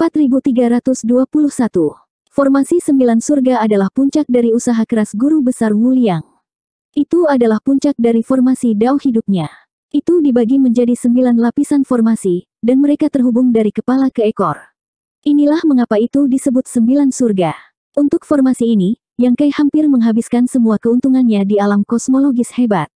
4321. Formasi sembilan surga adalah puncak dari usaha keras guru besar Wuliang. Itu adalah puncak dari formasi dao hidupnya. Itu dibagi menjadi sembilan lapisan formasi, dan mereka terhubung dari kepala ke ekor. Inilah mengapa itu disebut sembilan surga. Untuk formasi ini, Yang Kai hampir menghabiskan semua keuntungannya di alam kosmologis hebat.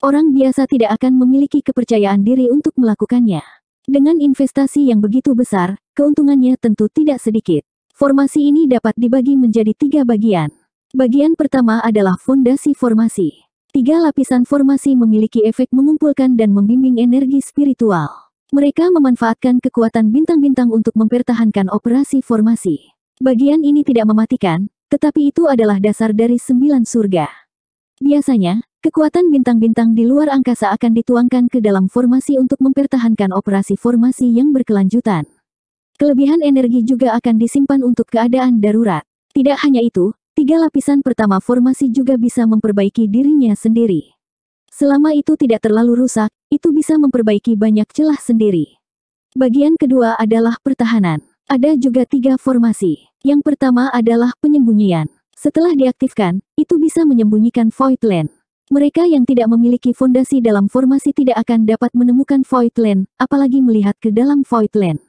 Orang biasa tidak akan memiliki kepercayaan diri untuk melakukannya. Dengan investasi yang begitu besar, Keuntungannya tentu tidak sedikit. Formasi ini dapat dibagi menjadi tiga bagian. Bagian pertama adalah fondasi formasi. Tiga lapisan formasi memiliki efek mengumpulkan dan membimbing energi spiritual. Mereka memanfaatkan kekuatan bintang-bintang untuk mempertahankan operasi formasi. Bagian ini tidak mematikan, tetapi itu adalah dasar dari sembilan surga. Biasanya, Kekuatan bintang-bintang di luar angkasa akan dituangkan ke dalam formasi untuk mempertahankan operasi formasi yang berkelanjutan. Kelebihan energi juga akan disimpan untuk keadaan darurat. Tidak hanya itu, tiga lapisan pertama formasi juga bisa memperbaiki dirinya sendiri. Selama itu tidak terlalu rusak, itu bisa memperbaiki banyak celah sendiri. Bagian kedua adalah pertahanan. Ada juga tiga formasi. Yang pertama adalah penyembunyian. Setelah diaktifkan, itu bisa menyembunyikan Voidland. Mereka yang tidak memiliki fondasi dalam formasi tidak akan dapat menemukan Voidland, apalagi melihat ke dalam Voidland.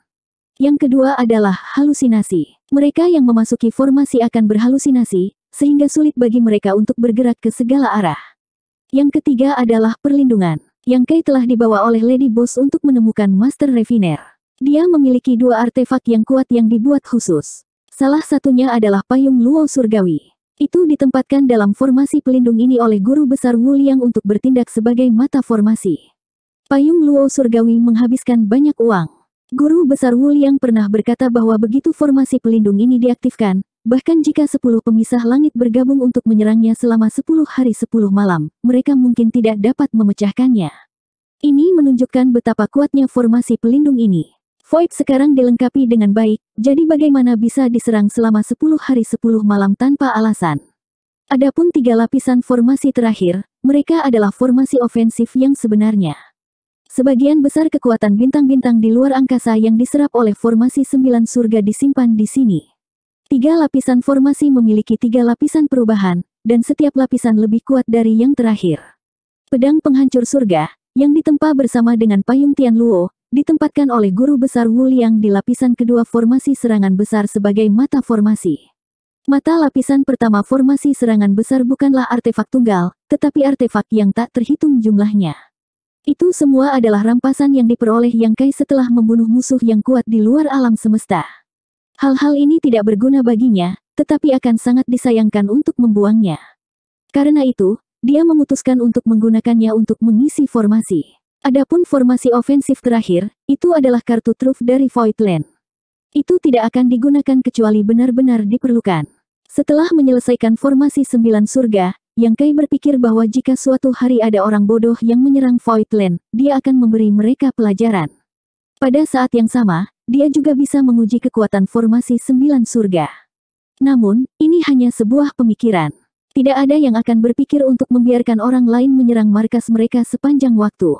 Yang kedua adalah halusinasi. Mereka yang memasuki formasi akan berhalusinasi, sehingga sulit bagi mereka untuk bergerak ke segala arah. Yang ketiga adalah perlindungan. Yang Kay telah dibawa oleh Lady Boss untuk menemukan Master Refiner. Dia memiliki dua artefak yang kuat yang dibuat khusus. Salah satunya adalah payung Luo Surgawi. Itu ditempatkan dalam formasi pelindung ini oleh Guru Besar Wu Liang untuk bertindak sebagai mata formasi. Payung Luo Surgawi menghabiskan banyak uang. Guru Besar Wu Liang pernah berkata bahwa begitu formasi pelindung ini diaktifkan, bahkan jika 10 pemisah langit bergabung untuk menyerangnya selama 10 hari 10 malam, mereka mungkin tidak dapat memecahkannya. Ini menunjukkan betapa kuatnya formasi pelindung ini. Void sekarang dilengkapi dengan baik, jadi bagaimana bisa diserang selama 10 hari 10 malam tanpa alasan. Adapun tiga lapisan formasi terakhir, mereka adalah formasi ofensif yang sebenarnya. Sebagian besar kekuatan bintang-bintang di luar angkasa yang diserap oleh formasi sembilan surga disimpan di sini. Tiga lapisan formasi memiliki tiga lapisan perubahan, dan setiap lapisan lebih kuat dari yang terakhir. Pedang penghancur surga, yang ditempa bersama dengan payung Tianluo, ditempatkan oleh guru besar Wu Liang di lapisan kedua formasi serangan besar sebagai mata formasi. Mata lapisan pertama formasi serangan besar bukanlah artefak tunggal, tetapi artefak yang tak terhitung jumlahnya. Itu semua adalah rampasan yang diperoleh Yang Kai setelah membunuh musuh yang kuat di luar alam semesta. Hal-hal ini tidak berguna baginya, tetapi akan sangat disayangkan untuk membuangnya. Karena itu, dia memutuskan untuk menggunakannya untuk mengisi formasi. Adapun formasi ofensif terakhir, itu adalah kartu truf dari Voidland. Itu tidak akan digunakan kecuali benar-benar diperlukan. Setelah menyelesaikan formasi sembilan surga, yang Kai berpikir bahwa jika suatu hari ada orang bodoh yang menyerang Voidland, dia akan memberi mereka pelajaran. Pada saat yang sama, dia juga bisa menguji kekuatan formasi sembilan surga. Namun, ini hanya sebuah pemikiran. Tidak ada yang akan berpikir untuk membiarkan orang lain menyerang markas mereka sepanjang waktu.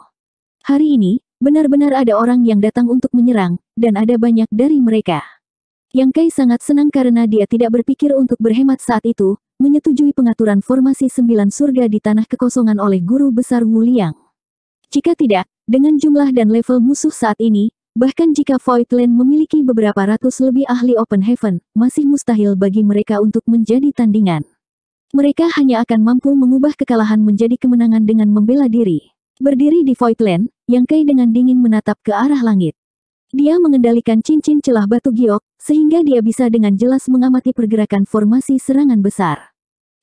Hari ini, benar-benar ada orang yang datang untuk menyerang, dan ada banyak dari mereka. Yang Kai sangat senang karena dia tidak berpikir untuk berhemat saat itu, menyetujui pengaturan formasi sembilan surga di tanah kekosongan oleh Guru Besar Wuliang. Jika tidak, dengan jumlah dan level musuh saat ini, bahkan jika Voidland memiliki beberapa ratus lebih ahli Open Heaven, masih mustahil bagi mereka untuk menjadi tandingan. Mereka hanya akan mampu mengubah kekalahan menjadi kemenangan dengan membela diri. Berdiri di Voidland, Yang Kai dengan dingin menatap ke arah langit. Dia mengendalikan cincin celah batu giok, sehingga dia bisa dengan jelas mengamati pergerakan formasi serangan besar.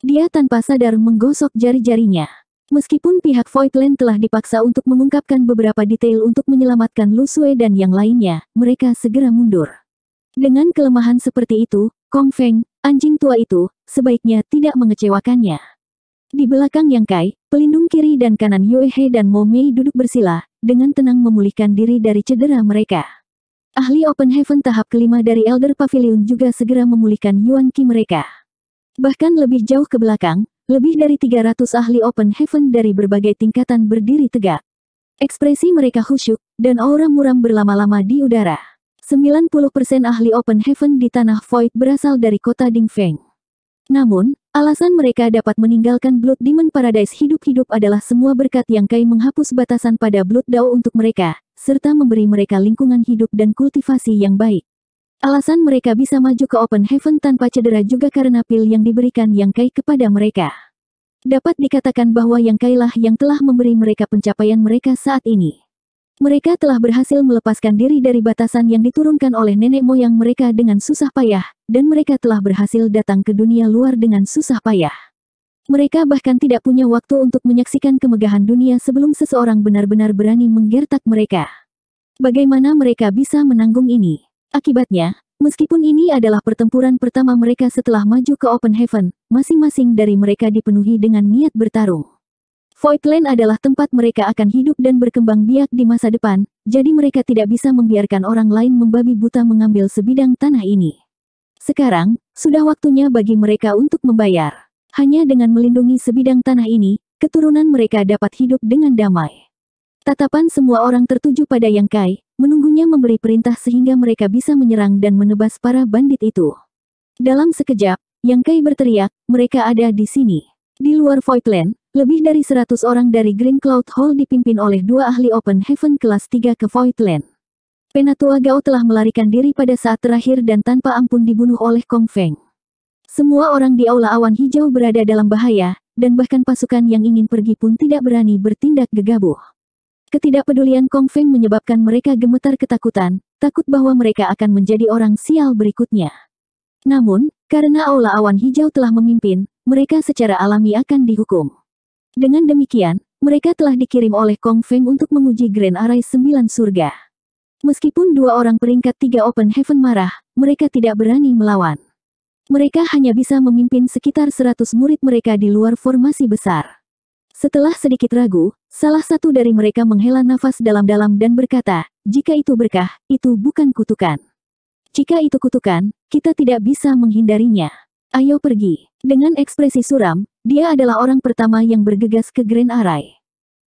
Dia tanpa sadar menggosok jari-jarinya. Meskipun pihak Voigtland telah dipaksa untuk mengungkapkan beberapa detail untuk menyelamatkan Lusue dan yang lainnya, mereka segera mundur. Dengan kelemahan seperti itu, Kong Feng, anjing tua itu, sebaiknya tidak mengecewakannya. Di belakang Yang Kai, pelindung kiri dan kanan Yue He dan Mo Mei duduk bersila, dengan tenang memulihkan diri dari cedera mereka. Ahli Open Heaven tahap kelima dari Elder Pavilion juga segera memulihkan Yuan Qi mereka. Bahkan lebih jauh ke belakang, lebih dari 300 ahli open heaven dari berbagai tingkatan berdiri tegak. Ekspresi mereka khusyuk, dan aura muram berlama-lama di udara. 90% ahli open heaven di tanah void berasal dari kota Dingfeng. Namun, alasan mereka dapat meninggalkan Blood Demon Paradise hidup-hidup adalah semua berkat yang Kai menghapus batasan pada Blood Dao untuk mereka, serta memberi mereka lingkungan hidup dan kultivasi yang baik. Alasan mereka bisa maju ke Open Heaven tanpa cedera juga karena pil yang diberikan Yang Kai kepada mereka. Dapat dikatakan bahwa Yang Kai lah yang telah memberi mereka pencapaian mereka saat ini. Mereka telah berhasil melepaskan diri dari batasan yang diturunkan oleh nenek moyang mereka dengan susah payah, dan mereka telah berhasil datang ke dunia luar dengan susah payah. Mereka bahkan tidak punya waktu untuk menyaksikan kemegahan dunia sebelum seseorang benar-benar berani menggertak mereka. Bagaimana mereka bisa menanggung ini? Akibatnya, meskipun ini adalah pertempuran pertama mereka setelah maju ke Open Heaven, masing-masing dari mereka dipenuhi dengan niat bertarung. Voidland adalah tempat mereka akan hidup dan berkembang biak di masa depan, jadi mereka tidak bisa membiarkan orang lain membabi buta mengambil sebidang tanah ini. Sekarang, sudah waktunya bagi mereka untuk membayar. Hanya dengan melindungi sebidang tanah ini, keturunan mereka dapat hidup dengan damai. Tatapan semua orang tertuju pada Yang Kai, menunggunya memberi perintah sehingga mereka bisa menyerang dan menebas para bandit itu. Dalam sekejap, Yang Kai berteriak, mereka ada di sini. Di luar Voidland, lebih dari seratus orang dari Green Cloud Hall dipimpin oleh dua ahli Open Heaven kelas 3 ke Voidland. Penatua Gao telah melarikan diri pada saat terakhir dan tanpa ampun dibunuh oleh Kong Feng. Semua orang di Aula Awan Hijau berada dalam bahaya, dan bahkan pasukan yang ingin pergi pun tidak berani bertindak gegabah. Ketidakpedulian Kong Feng menyebabkan mereka gemetar ketakutan, takut bahwa mereka akan menjadi orang sial berikutnya. Namun, karena aula awan hijau telah memimpin, mereka secara alami akan dihukum. Dengan demikian, mereka telah dikirim oleh Kong Feng untuk menguji Grand Array Sembilan Surga. Meskipun dua orang peringkat tiga Open Heaven marah, mereka tidak berani melawan. Mereka hanya bisa memimpin sekitar 100 murid mereka di luar formasi besar. Setelah sedikit ragu, Salah satu dari mereka menghela nafas dalam-dalam dan berkata, jika itu berkah, itu bukan kutukan. Jika itu kutukan, kita tidak bisa menghindarinya. Ayo pergi. Dengan ekspresi suram, dia adalah orang pertama yang bergegas ke Grand Array.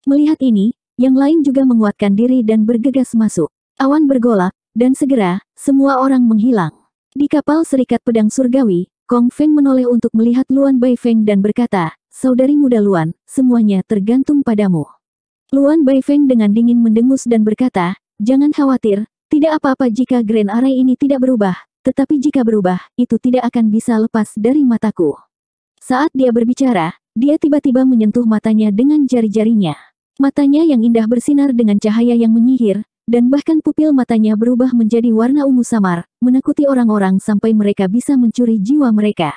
Melihat ini, yang lain juga menguatkan diri dan bergegas masuk. Awan bergolak, dan segera, semua orang menghilang. Di kapal Serikat Pedang Surgawi, Kong Feng menoleh untuk melihat Luan Bai Feng dan berkata, saudari muda Luan, semuanya tergantung padamu. Luan Baifeng dengan dingin mendengus dan berkata, jangan khawatir, tidak apa-apa jika Grand Array ini tidak berubah, tetapi jika berubah, itu tidak akan bisa lepas dari mataku. Saat dia berbicara, dia tiba-tiba menyentuh matanya dengan jari-jarinya. Matanya yang indah bersinar dengan cahaya yang menyihir, dan bahkan pupil matanya berubah menjadi warna ungu samar, menakuti orang-orang sampai mereka bisa mencuri jiwa mereka.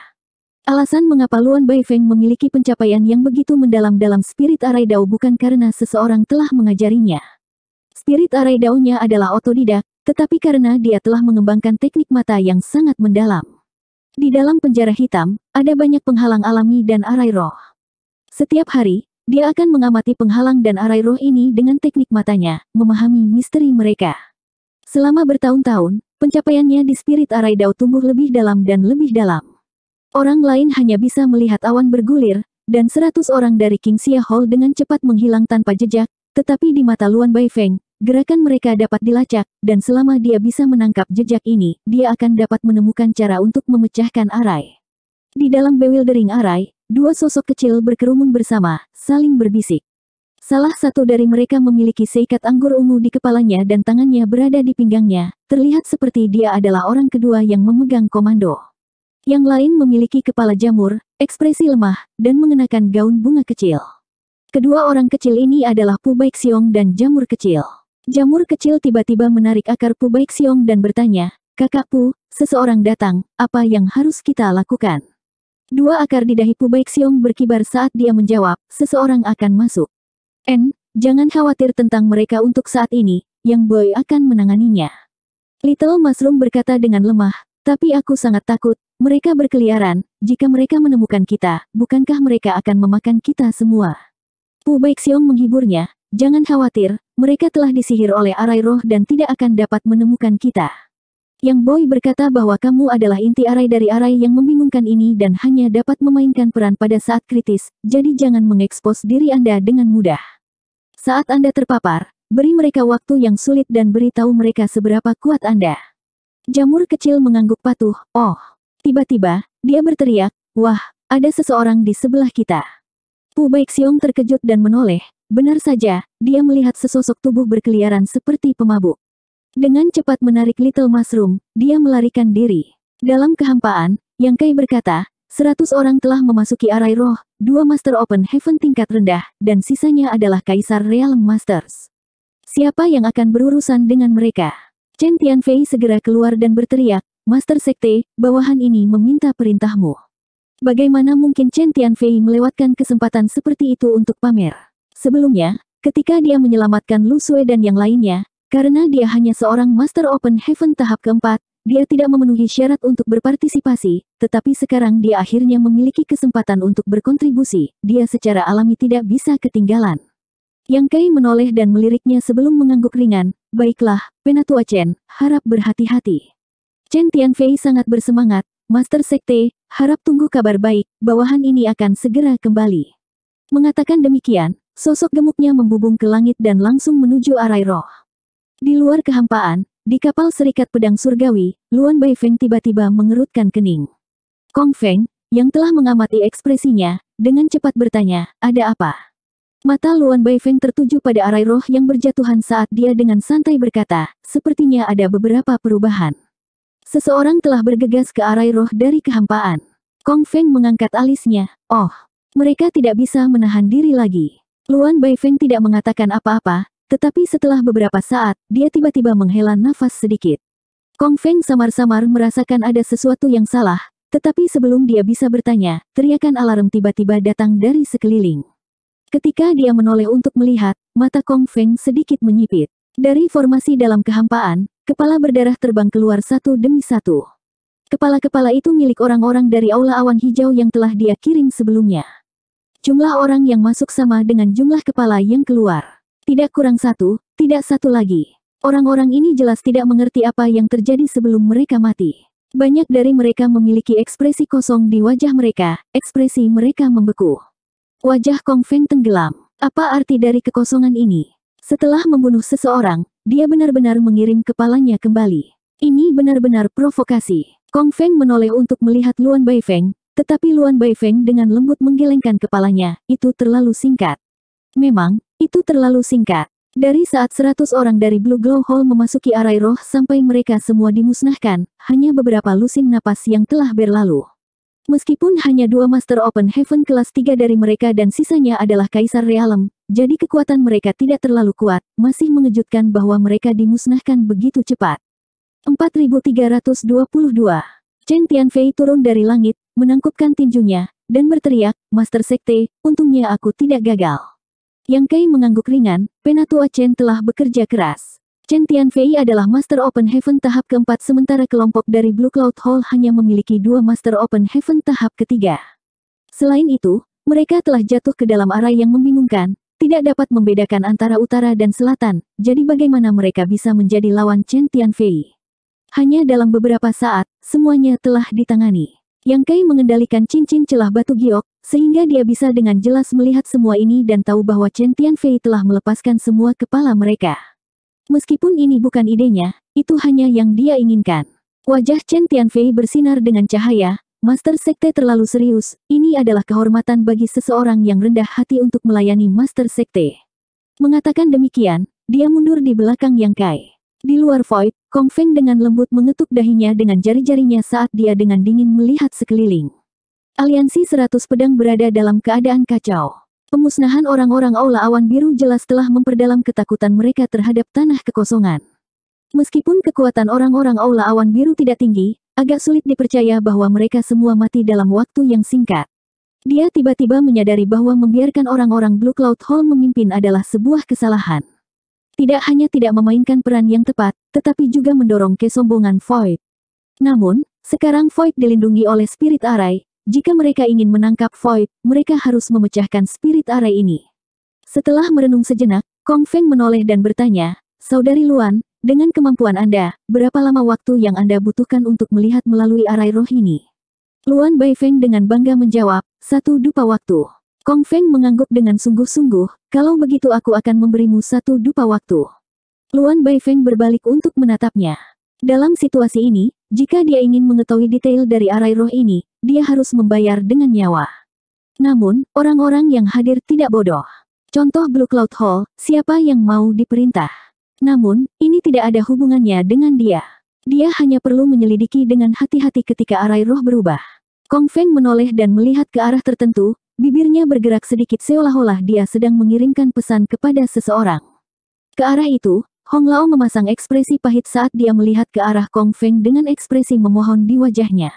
Alasan mengapa Luan Bai Feng memiliki pencapaian yang begitu mendalam dalam spirit arai dao bukan karena seseorang telah mengajarinya. Spirit arai dao-nya adalah otodidak, tetapi karena dia telah mengembangkan teknik mata yang sangat mendalam. Di dalam penjara hitam, ada banyak penghalang alami dan arai roh. Setiap hari, dia akan mengamati penghalang dan arai roh ini dengan teknik matanya, memahami misteri mereka. Selama bertahun-tahun, pencapaiannya di spirit arai dao tumbuh lebih dalam dan lebih dalam. Orang lain hanya bisa melihat awan bergulir, dan seratus orang dari Xia Hall dengan cepat menghilang tanpa jejak, tetapi di mata Luan Bai Feng, gerakan mereka dapat dilacak, dan selama dia bisa menangkap jejak ini, dia akan dapat menemukan cara untuk memecahkan arai. Di dalam bewildering arai, dua sosok kecil berkerumun bersama, saling berbisik. Salah satu dari mereka memiliki seikat anggur ungu di kepalanya dan tangannya berada di pinggangnya, terlihat seperti dia adalah orang kedua yang memegang komando. Yang lain memiliki kepala jamur, ekspresi lemah, dan mengenakan gaun bunga kecil. Kedua orang kecil ini adalah Pubaik Siong dan Jamur Kecil. Jamur Kecil tiba-tiba menarik akar Pubaik Siong dan bertanya, Kakak Pu, seseorang datang, apa yang harus kita lakukan? Dua akar di dahi Pubaik Siong berkibar saat dia menjawab, seseorang akan masuk. N, jangan khawatir tentang mereka untuk saat ini, yang boy akan menanganinya. Little Mushroom berkata dengan lemah, tapi aku sangat takut, mereka berkeliaran, jika mereka menemukan kita, bukankah mereka akan memakan kita semua? Pu Baixiong menghiburnya, jangan khawatir, mereka telah disihir oleh arai roh dan tidak akan dapat menemukan kita. Yang Boy berkata bahwa kamu adalah inti arai dari arai yang membingungkan ini dan hanya dapat memainkan peran pada saat kritis, jadi jangan mengekspos diri Anda dengan mudah. Saat Anda terpapar, beri mereka waktu yang sulit dan beritahu mereka seberapa kuat Anda. Jamur kecil mengangguk patuh, oh. Tiba-tiba, dia berteriak, Wah, ada seseorang di sebelah kita. Pu Baixiong terkejut dan menoleh. Benar saja, dia melihat sesosok tubuh berkeliaran seperti pemabuk. Dengan cepat menarik Little Mushroom, dia melarikan diri. Dalam kehampaan, Yang Kai berkata, seratus orang telah memasuki arai roh, dua Master Open Heaven tingkat rendah, dan sisanya adalah Kaisar Realm Masters. Siapa yang akan berurusan dengan mereka? Chen Tianfei segera keluar dan berteriak, Master Sekte, bawahan ini meminta perintahmu. Bagaimana mungkin Chen Tianfei melewatkan kesempatan seperti itu untuk pamer? Sebelumnya, ketika dia menyelamatkan Lu Sui dan yang lainnya, karena dia hanya seorang Master Open Heaven tahap keempat, dia tidak memenuhi syarat untuk berpartisipasi, tetapi sekarang dia akhirnya memiliki kesempatan untuk berkontribusi, dia secara alami tidak bisa ketinggalan. Yang Kai menoleh dan meliriknya sebelum mengangguk ringan, baiklah, Penatua Chen, harap berhati-hati. Cheng Tianfei sangat bersemangat, Master Sekte, harap tunggu kabar baik, bawahan ini akan segera kembali. Mengatakan demikian, sosok gemuknya membubung ke langit dan langsung menuju arai roh. Di luar kehampaan, di kapal serikat pedang surgawi, Luan Baifeng tiba-tiba mengerutkan kening. Kong Feng, yang telah mengamati ekspresinya, dengan cepat bertanya, ada apa? Mata Luan Baifeng tertuju pada arai roh yang berjatuhan saat dia dengan santai berkata, sepertinya ada beberapa perubahan. Seseorang telah bergegas ke arah roh dari kehampaan. Kong Feng mengangkat alisnya. Oh, mereka tidak bisa menahan diri lagi. Luan Bai Feng tidak mengatakan apa-apa, tetapi setelah beberapa saat, dia tiba-tiba menghela nafas sedikit. Kong Feng samar-samar merasakan ada sesuatu yang salah, tetapi sebelum dia bisa bertanya, teriakan alarm tiba-tiba datang dari sekeliling. Ketika dia menoleh untuk melihat, mata Kong Feng sedikit menyipit. Dari formasi dalam kehampaan, kepala berdarah terbang keluar satu demi satu. Kepala-kepala itu milik orang-orang dari aula awan hijau yang telah dia kirim sebelumnya. Jumlah orang yang masuk sama dengan jumlah kepala yang keluar. Tidak kurang satu, tidak satu lagi. Orang-orang ini jelas tidak mengerti apa yang terjadi sebelum mereka mati. Banyak dari mereka memiliki ekspresi kosong di wajah mereka, ekspresi mereka membeku. Wajah Kong Feng tenggelam. Apa arti dari kekosongan ini? Setelah membunuh seseorang, dia benar-benar mengiring kepalanya kembali. Ini benar-benar provokasi. Kong Feng menoleh untuk melihat Luan Bai Feng, tetapi Luan Bai Feng dengan lembut menggelengkan kepalanya, itu terlalu singkat. Memang, itu terlalu singkat. Dari saat seratus orang dari Blue Glow Hall memasuki arai roh sampai mereka semua dimusnahkan, hanya beberapa lusin napas yang telah berlalu. Meskipun hanya dua Master Open Heaven kelas tiga dari mereka dan sisanya adalah Kaisar Realem, jadi kekuatan mereka tidak terlalu kuat, masih mengejutkan bahwa mereka dimusnahkan begitu cepat. 4322 Chen Tianfei turun dari langit, menangkupkan tinjunya, dan berteriak, Master Sekte, untungnya aku tidak gagal. Yang Kai mengangguk ringan, Penatua Chen telah bekerja keras. Chen Tianfei adalah Master Open Heaven tahap keempat sementara kelompok dari Blue Cloud Hall hanya memiliki dua Master Open Heaven tahap ketiga. Selain itu, mereka telah jatuh ke dalam arah yang membingungkan, tidak dapat membedakan antara utara dan selatan, jadi bagaimana mereka bisa menjadi lawan Chen Tianfei? Hanya dalam beberapa saat, semuanya telah ditangani. Yang Kai mengendalikan cincin celah batu giok, sehingga dia bisa dengan jelas melihat semua ini dan tahu bahwa Chen Tianfei telah melepaskan semua kepala mereka. Meskipun ini bukan idenya, itu hanya yang dia inginkan. Wajah Chen Tianfei bersinar dengan cahaya, Master Sekte terlalu serius, ini adalah kehormatan bagi seseorang yang rendah hati untuk melayani Master Sekte. Mengatakan demikian, dia mundur di belakang Yang Kai. Di luar Void, Kong Feng dengan lembut mengetuk dahinya dengan jari-jarinya saat dia dengan dingin melihat sekeliling. Aliansi Seratus Pedang berada dalam keadaan kacau. Pemusnahan orang-orang Aula Awan Biru jelas telah memperdalam ketakutan mereka terhadap tanah kekosongan. Meskipun kekuatan orang-orang Aula Awan Biru tidak tinggi, Agak sulit dipercaya bahwa mereka semua mati dalam waktu yang singkat. Dia tiba-tiba menyadari bahwa membiarkan orang-orang Blue Cloud Hall memimpin adalah sebuah kesalahan. Tidak hanya tidak memainkan peran yang tepat, tetapi juga mendorong kesombongan Void. Namun, sekarang Void dilindungi oleh Spirit Array, jika mereka ingin menangkap Void, mereka harus memecahkan Spirit Array ini. Setelah merenung sejenak, Kong Feng menoleh dan bertanya, Saudari Luan, dengan kemampuan Anda, berapa lama waktu yang Anda butuhkan untuk melihat melalui arai roh ini? Luan Bai Feng dengan bangga menjawab, satu dupa waktu. Kong Feng mengangguk dengan sungguh-sungguh, kalau begitu aku akan memberimu satu dupa waktu. Luan Bai Feng berbalik untuk menatapnya. Dalam situasi ini, jika dia ingin mengetahui detail dari arai roh ini, dia harus membayar dengan nyawa. Namun, orang-orang yang hadir tidak bodoh. Contoh Blue Cloud Hall, siapa yang mau diperintah? Namun, ini tidak ada hubungannya dengan dia. Dia hanya perlu menyelidiki dengan hati-hati ketika arai roh berubah. Kong Feng menoleh dan melihat ke arah tertentu, bibirnya bergerak sedikit seolah-olah dia sedang mengirimkan pesan kepada seseorang. Ke arah itu, Hong Lao memasang ekspresi pahit saat dia melihat ke arah Kong Feng dengan ekspresi memohon di wajahnya.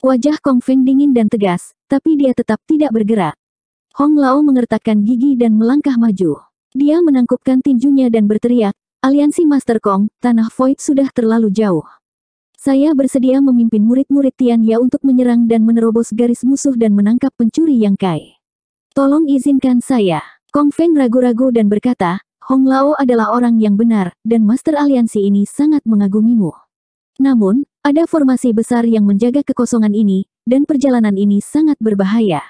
Wajah Kong Feng dingin dan tegas, tapi dia tetap tidak bergerak. Hong Lao mengertakkan gigi dan melangkah maju. Dia menangkupkan tinjunya dan berteriak, Aliansi Master Kong, Tanah Void sudah terlalu jauh. Saya bersedia memimpin murid-murid Tianya untuk menyerang dan menerobos garis musuh dan menangkap pencuri yang kai. Tolong izinkan saya. Kong Feng ragu-ragu dan berkata, Hong Lao adalah orang yang benar, dan Master Aliansi ini sangat mengagumimu. Namun, ada formasi besar yang menjaga kekosongan ini, dan perjalanan ini sangat berbahaya.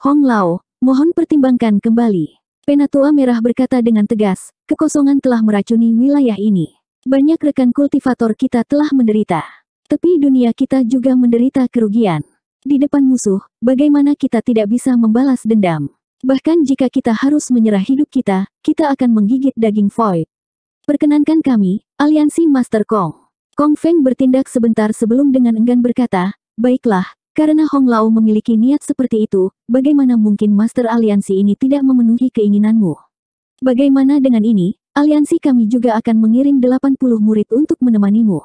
Hong Lao, mohon pertimbangkan kembali. Penatua Merah berkata dengan tegas, kekosongan telah meracuni wilayah ini. Banyak rekan kultivator kita telah menderita. Tapi dunia kita juga menderita kerugian. Di depan musuh, bagaimana kita tidak bisa membalas dendam? Bahkan jika kita harus menyerah hidup kita, kita akan menggigit daging void. Perkenankan kami, Aliansi Master Kong. Kong Feng bertindak sebentar sebelum dengan enggan berkata, Baiklah, karena Hong Lao memiliki niat seperti itu, bagaimana mungkin Master Aliansi ini tidak memenuhi keinginanmu? Bagaimana dengan ini, aliansi kami juga akan mengirim 80 murid untuk menemanimu.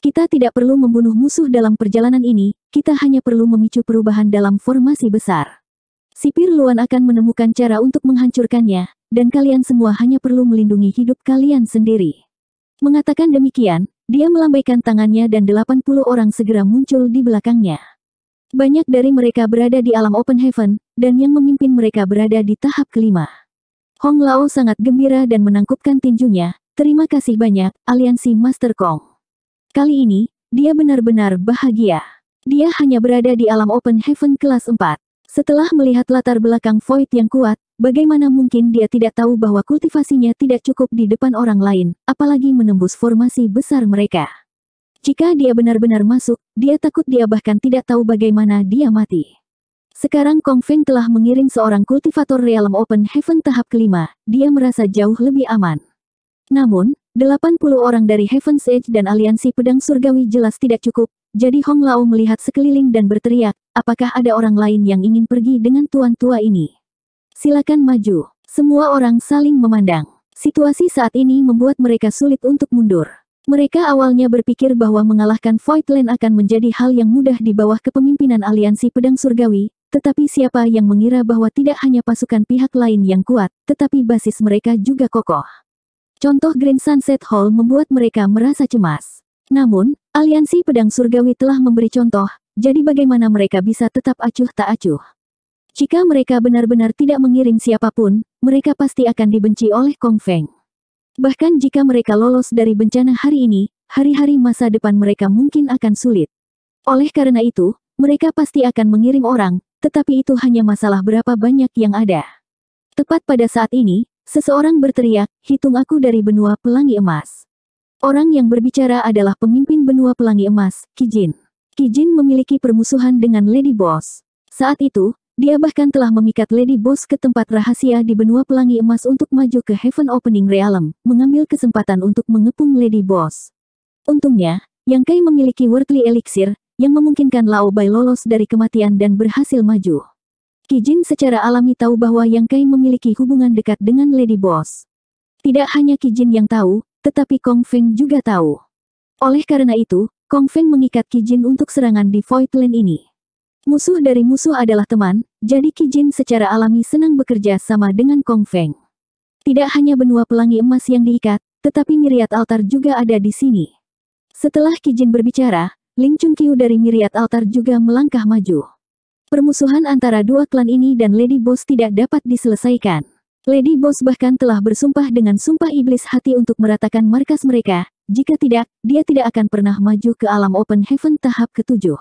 Kita tidak perlu membunuh musuh dalam perjalanan ini, kita hanya perlu memicu perubahan dalam formasi besar. Sipir Luan akan menemukan cara untuk menghancurkannya, dan kalian semua hanya perlu melindungi hidup kalian sendiri. Mengatakan demikian, dia melambaikan tangannya dan 80 orang segera muncul di belakangnya. Banyak dari mereka berada di alam open heaven, dan yang memimpin mereka berada di tahap kelima. Hong Lao sangat gembira dan menangkupkan tinjunya. Terima kasih banyak, aliansi Master Kong. Kali ini, dia benar-benar bahagia. Dia hanya berada di alam open heaven kelas 4. Setelah melihat latar belakang Void yang kuat, bagaimana mungkin dia tidak tahu bahwa kultivasinya tidak cukup di depan orang lain, apalagi menembus formasi besar mereka. Jika dia benar-benar masuk, dia takut dia bahkan tidak tahu bagaimana dia mati. Sekarang Kong Feng telah mengirim seorang kultivator realm open heaven tahap kelima, dia merasa jauh lebih aman. Namun, 80 orang dari Heaven Sage dan aliansi pedang surgawi jelas tidak cukup, jadi Hong Lao melihat sekeliling dan berteriak, apakah ada orang lain yang ingin pergi dengan tuan tua ini? Silakan maju. Semua orang saling memandang. Situasi saat ini membuat mereka sulit untuk mundur. Mereka awalnya berpikir bahwa mengalahkan Voidland akan menjadi hal yang mudah di bawah kepemimpinan aliansi pedang surgawi, tetapi siapa yang mengira bahwa tidak hanya pasukan pihak lain yang kuat, tetapi basis mereka juga kokoh. Contoh Green Sunset Hall membuat mereka merasa cemas. Namun, aliansi pedang surgawi telah memberi contoh, jadi bagaimana mereka bisa tetap acuh tak acuh? Jika mereka benar-benar tidak mengirim siapapun, mereka pasti akan dibenci oleh Kong Feng. Bahkan jika mereka lolos dari bencana hari ini, hari-hari masa depan mereka mungkin akan sulit. Oleh karena itu, mereka pasti akan mengirim orang, tetapi itu hanya masalah berapa banyak yang ada. Tepat pada saat ini, seseorang berteriak, hitung aku dari benua pelangi emas. Orang yang berbicara adalah pemimpin benua pelangi emas, Kijin. Kijin memiliki permusuhan dengan Lady Boss. Saat itu, dia bahkan telah memikat Lady Boss ke tempat rahasia di benua pelangi emas untuk maju ke Heaven Opening Realm, mengambil kesempatan untuk mengepung Lady Boss. Untungnya, Yang Kai memiliki worldly elixir, yang memungkinkan Lao Bai lolos dari kematian dan berhasil maju. Kijin secara alami tahu bahwa Yang Kai memiliki hubungan dekat dengan Lady Boss. Tidak hanya Kijin yang tahu, tetapi Kong Feng juga tahu. Oleh karena itu, Kong Feng mengikat Kijin untuk serangan di Voidland ini. Musuh dari musuh adalah teman, jadi Kijin secara alami senang bekerja sama dengan Kong Feng. Tidak hanya benua pelangi emas yang diikat, tetapi miriat altar juga ada di sini. Setelah Kijin berbicara, Ling Chun Qiu dari miriat altar juga melangkah maju. Permusuhan antara dua klan ini dan Lady Boss tidak dapat diselesaikan. Lady Boss bahkan telah bersumpah dengan sumpah iblis hati untuk meratakan markas mereka, jika tidak, dia tidak akan pernah maju ke alam open heaven tahap ketujuh.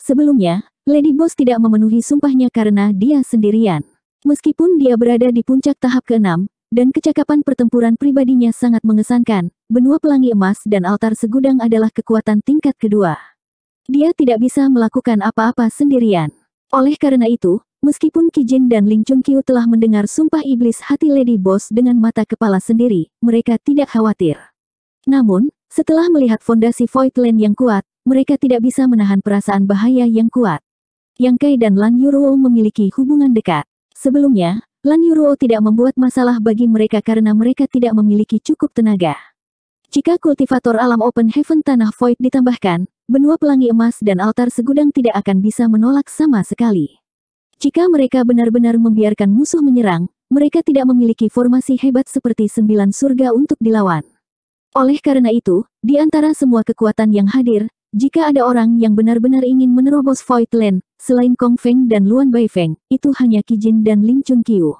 Sebelumnya, Lady Boss tidak memenuhi sumpahnya karena dia sendirian. Meskipun dia berada di puncak tahap ke-6, dan kecakapan pertempuran pribadinya sangat mengesankan, benua pelangi emas dan altar segudang adalah kekuatan tingkat kedua. Dia tidak bisa melakukan apa-apa sendirian. Oleh karena itu, meskipun Kijin dan Ling Chun telah mendengar sumpah iblis hati Lady Boss dengan mata kepala sendiri, mereka tidak khawatir. Namun, setelah melihat fondasi Voidland yang kuat, mereka tidak bisa menahan perasaan bahaya yang kuat yang Kai dan Lan Yuruo memiliki hubungan dekat. Sebelumnya, Lan Yuruo tidak membuat masalah bagi mereka karena mereka tidak memiliki cukup tenaga. Jika kultivator alam Open Heaven Tanah Void ditambahkan, benua pelangi emas dan altar segudang tidak akan bisa menolak sama sekali. Jika mereka benar-benar membiarkan musuh menyerang, mereka tidak memiliki formasi hebat seperti sembilan surga untuk dilawan. Oleh karena itu, di antara semua kekuatan yang hadir, jika ada orang yang benar-benar ingin menerobos Voidland, selain Kong Feng dan Luan Bai Feng, itu hanya Ki Jin dan Ling Chun Kiu.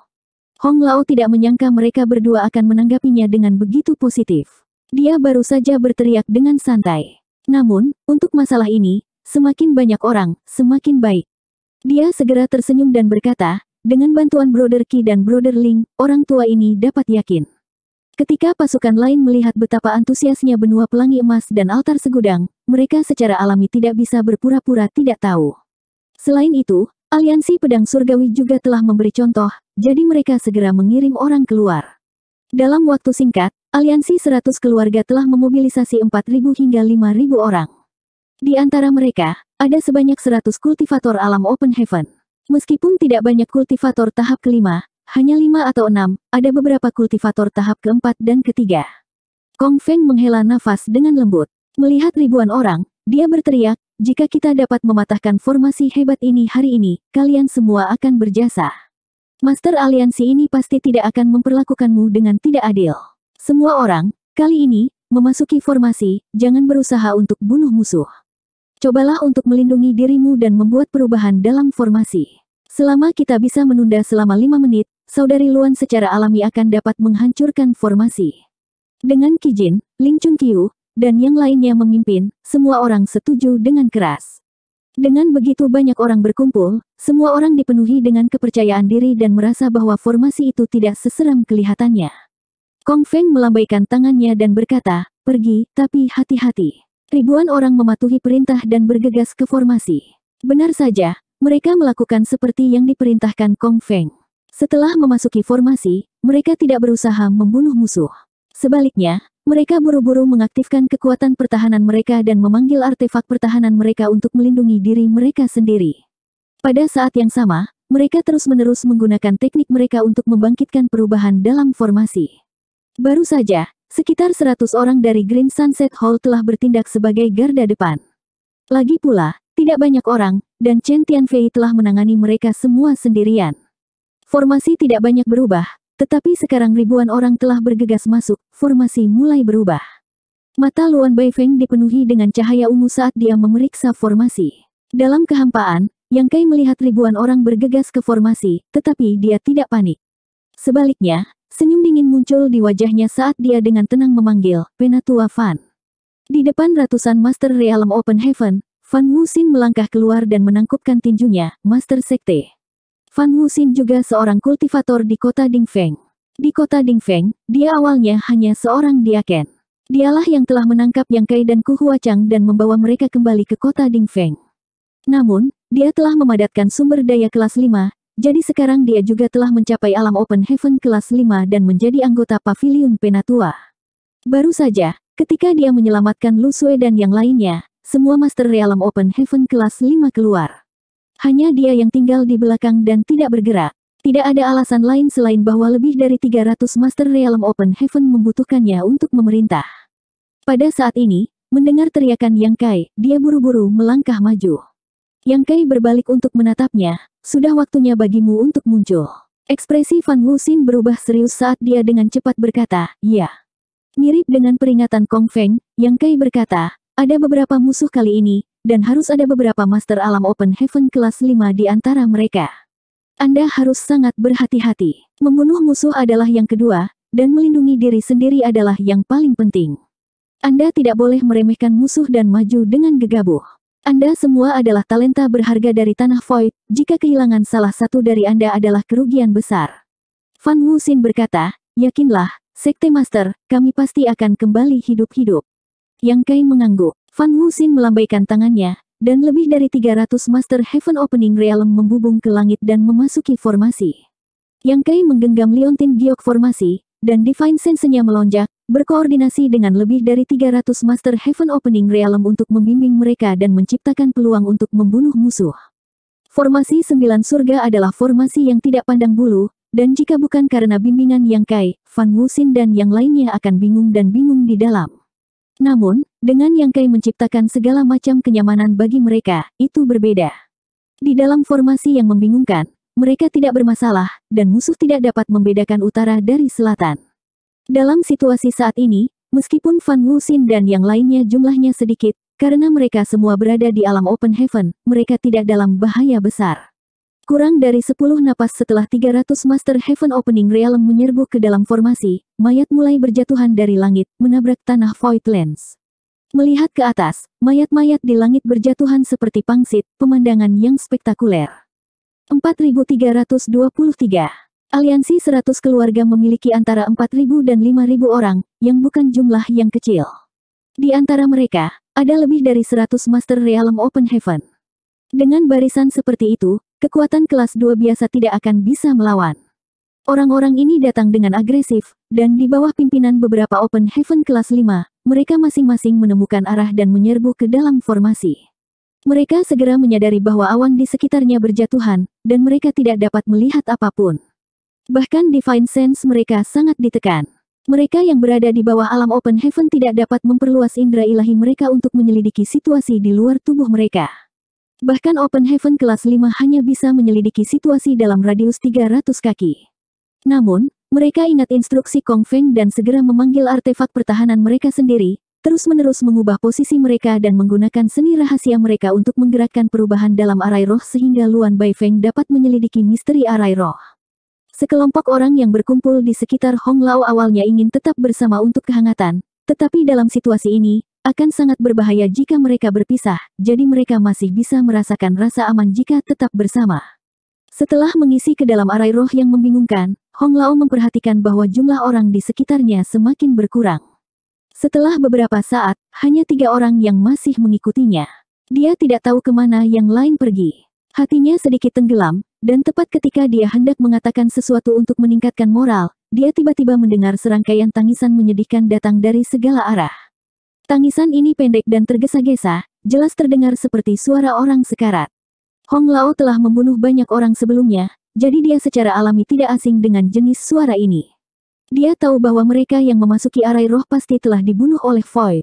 Hong Lao tidak menyangka mereka berdua akan menanggapinya dengan begitu positif. Dia baru saja berteriak dengan santai. Namun, untuk masalah ini, semakin banyak orang, semakin baik. Dia segera tersenyum dan berkata, dengan bantuan Brother Ki dan Brother Ling, orang tua ini dapat yakin. Ketika pasukan lain melihat betapa antusiasnya benua pelangi emas dan altar segudang, mereka secara alami tidak bisa berpura-pura tidak tahu. Selain itu, aliansi pedang surgawi juga telah memberi contoh, jadi mereka segera mengirim orang keluar. Dalam waktu singkat, aliansi 100 keluarga telah memobilisasi 4.000 hingga 5.000 orang. Di antara mereka, ada sebanyak 100 kultivator alam Open Heaven. Meskipun tidak banyak kultivator tahap kelima, hanya lima atau enam, ada beberapa kultivator tahap keempat dan ketiga. Kong Feng menghela nafas dengan lembut. Melihat ribuan orang, dia berteriak, jika kita dapat mematahkan formasi hebat ini hari ini, kalian semua akan berjasa. Master aliansi ini pasti tidak akan memperlakukanmu dengan tidak adil. Semua orang, kali ini, memasuki formasi, jangan berusaha untuk bunuh musuh. Cobalah untuk melindungi dirimu dan membuat perubahan dalam formasi. Selama kita bisa menunda selama lima menit, saudari Luan secara alami akan dapat menghancurkan formasi. Dengan Kijin, Ling Chun Qiu, dan yang lainnya memimpin, semua orang setuju dengan keras. Dengan begitu banyak orang berkumpul, semua orang dipenuhi dengan kepercayaan diri dan merasa bahwa formasi itu tidak seseram kelihatannya. Kong Feng melambaikan tangannya dan berkata, pergi, tapi hati-hati. Ribuan orang mematuhi perintah dan bergegas ke formasi. Benar saja, mereka melakukan seperti yang diperintahkan Kong Feng. Setelah memasuki formasi, mereka tidak berusaha membunuh musuh. Sebaliknya, mereka buru-buru mengaktifkan kekuatan pertahanan mereka dan memanggil artefak pertahanan mereka untuk melindungi diri mereka sendiri. Pada saat yang sama, mereka terus-menerus menggunakan teknik mereka untuk membangkitkan perubahan dalam formasi. Baru saja, sekitar 100 orang dari Green Sunset Hall telah bertindak sebagai garda depan. Lagi pula, tidak banyak orang, dan Chen Tianfei telah menangani mereka semua sendirian. Formasi tidak banyak berubah, tetapi sekarang ribuan orang telah bergegas masuk, formasi mulai berubah. Mata Luan Baifeng dipenuhi dengan cahaya ungu saat dia memeriksa formasi. Dalam kehampaan, Yang Kai melihat ribuan orang bergegas ke formasi, tetapi dia tidak panik. Sebaliknya, senyum dingin muncul di wajahnya saat dia dengan tenang memanggil, Penatua Fan. Di depan ratusan Master Realm Open Heaven, Fan Xin melangkah keluar dan menangkupkan tinjunya, Master Sekte. Fan Wuxin juga seorang kultivator di kota Dingfeng. Di kota Dingfeng, dia awalnya hanya seorang diaken. Dialah yang telah menangkap Yang Kai dan Huacang dan membawa mereka kembali ke kota Dingfeng. Namun, dia telah memadatkan sumber daya kelas 5, jadi sekarang dia juga telah mencapai alam Open Heaven kelas 5 dan menjadi anggota Paviliun Penatua. Baru saja, ketika dia menyelamatkan Lu Sue dan yang lainnya, semua Master Realm Open Heaven kelas 5 keluar. Hanya dia yang tinggal di belakang dan tidak bergerak. Tidak ada alasan lain selain bahwa lebih dari 300 Master Realm Open Heaven membutuhkannya untuk memerintah. Pada saat ini, mendengar teriakan Yang Kai, dia buru-buru melangkah maju. Yang Kai berbalik untuk menatapnya, sudah waktunya bagimu untuk muncul. Ekspresi Fan Wuxin berubah serius saat dia dengan cepat berkata, ya. Mirip dengan peringatan Kong Feng, Yang Kai berkata, ada beberapa musuh kali ini, dan harus ada beberapa Master Alam Open Heaven kelas 5 di antara mereka. Anda harus sangat berhati-hati. Membunuh musuh adalah yang kedua, dan melindungi diri sendiri adalah yang paling penting. Anda tidak boleh meremehkan musuh dan maju dengan gegabah. Anda semua adalah talenta berharga dari Tanah Void, jika kehilangan salah satu dari Anda adalah kerugian besar. Fan Xin berkata, yakinlah, Sekte Master, kami pasti akan kembali hidup-hidup. Yang Kai mengangguk. Fan Wuxin melambaikan tangannya, dan lebih dari 300 Master Heaven Opening Realm membubung ke langit dan memasuki formasi. Yang Kai menggenggam liontin Giok formasi, dan Divine Sense-nya melonjak, berkoordinasi dengan lebih dari 300 Master Heaven Opening Realm untuk membimbing mereka dan menciptakan peluang untuk membunuh musuh. Formasi Sembilan Surga adalah formasi yang tidak pandang bulu, dan jika bukan karena bimbingan Yang Kai, Fan Wuxin dan yang lainnya akan bingung dan bingung di dalam. Namun, dengan yang Kai menciptakan segala macam kenyamanan bagi mereka, itu berbeda. Di dalam formasi yang membingungkan, mereka tidak bermasalah, dan musuh tidak dapat membedakan utara dari selatan. Dalam situasi saat ini, meskipun Fan Wuxin dan yang lainnya jumlahnya sedikit, karena mereka semua berada di alam open heaven, mereka tidak dalam bahaya besar. Kurang dari 10 napas setelah 300 Master Heaven Opening Realm menyerbu ke dalam formasi, mayat mulai berjatuhan dari langit, menabrak tanah Voidlands. Melihat ke atas, mayat-mayat di langit berjatuhan seperti pangsit, pemandangan yang spektakuler. 4323 Aliansi 100 keluarga memiliki antara 4.000 dan 5.000 orang, yang bukan jumlah yang kecil. Di antara mereka, ada lebih dari 100 Master Realm Open Heaven. Dengan barisan seperti itu, kekuatan kelas 2 biasa tidak akan bisa melawan. Orang-orang ini datang dengan agresif, dan di bawah pimpinan beberapa Open Heaven kelas 5, mereka masing-masing menemukan arah dan menyerbu ke dalam formasi. Mereka segera menyadari bahwa awan di sekitarnya berjatuhan, dan mereka tidak dapat melihat apapun. Bahkan Divine Sense mereka sangat ditekan. Mereka yang berada di bawah alam Open Heaven tidak dapat memperluas indera ilahi mereka untuk menyelidiki situasi di luar tubuh mereka. Bahkan Open Heaven kelas 5 hanya bisa menyelidiki situasi dalam radius 300 kaki. Namun, mereka ingat instruksi Kong Feng dan segera memanggil artefak pertahanan mereka sendiri, terus-menerus mengubah posisi mereka dan menggunakan seni rahasia mereka untuk menggerakkan perubahan dalam arai roh sehingga Luan Bai Feng dapat menyelidiki misteri arai roh. Sekelompok orang yang berkumpul di sekitar Hong Lao awalnya ingin tetap bersama untuk kehangatan, tetapi dalam situasi ini, akan sangat berbahaya jika mereka berpisah, jadi mereka masih bisa merasakan rasa aman jika tetap bersama. Setelah mengisi ke dalam arai roh yang membingungkan, Hong Lao memperhatikan bahwa jumlah orang di sekitarnya semakin berkurang. Setelah beberapa saat, hanya tiga orang yang masih mengikutinya. Dia tidak tahu kemana yang lain pergi. Hatinya sedikit tenggelam, dan tepat ketika dia hendak mengatakan sesuatu untuk meningkatkan moral, dia tiba-tiba mendengar serangkaian tangisan menyedihkan datang dari segala arah. Tangisan ini pendek dan tergesa-gesa, jelas terdengar seperti suara orang sekarat. Hong Lao telah membunuh banyak orang sebelumnya, jadi dia secara alami tidak asing dengan jenis suara ini. Dia tahu bahwa mereka yang memasuki arai roh pasti telah dibunuh oleh Void.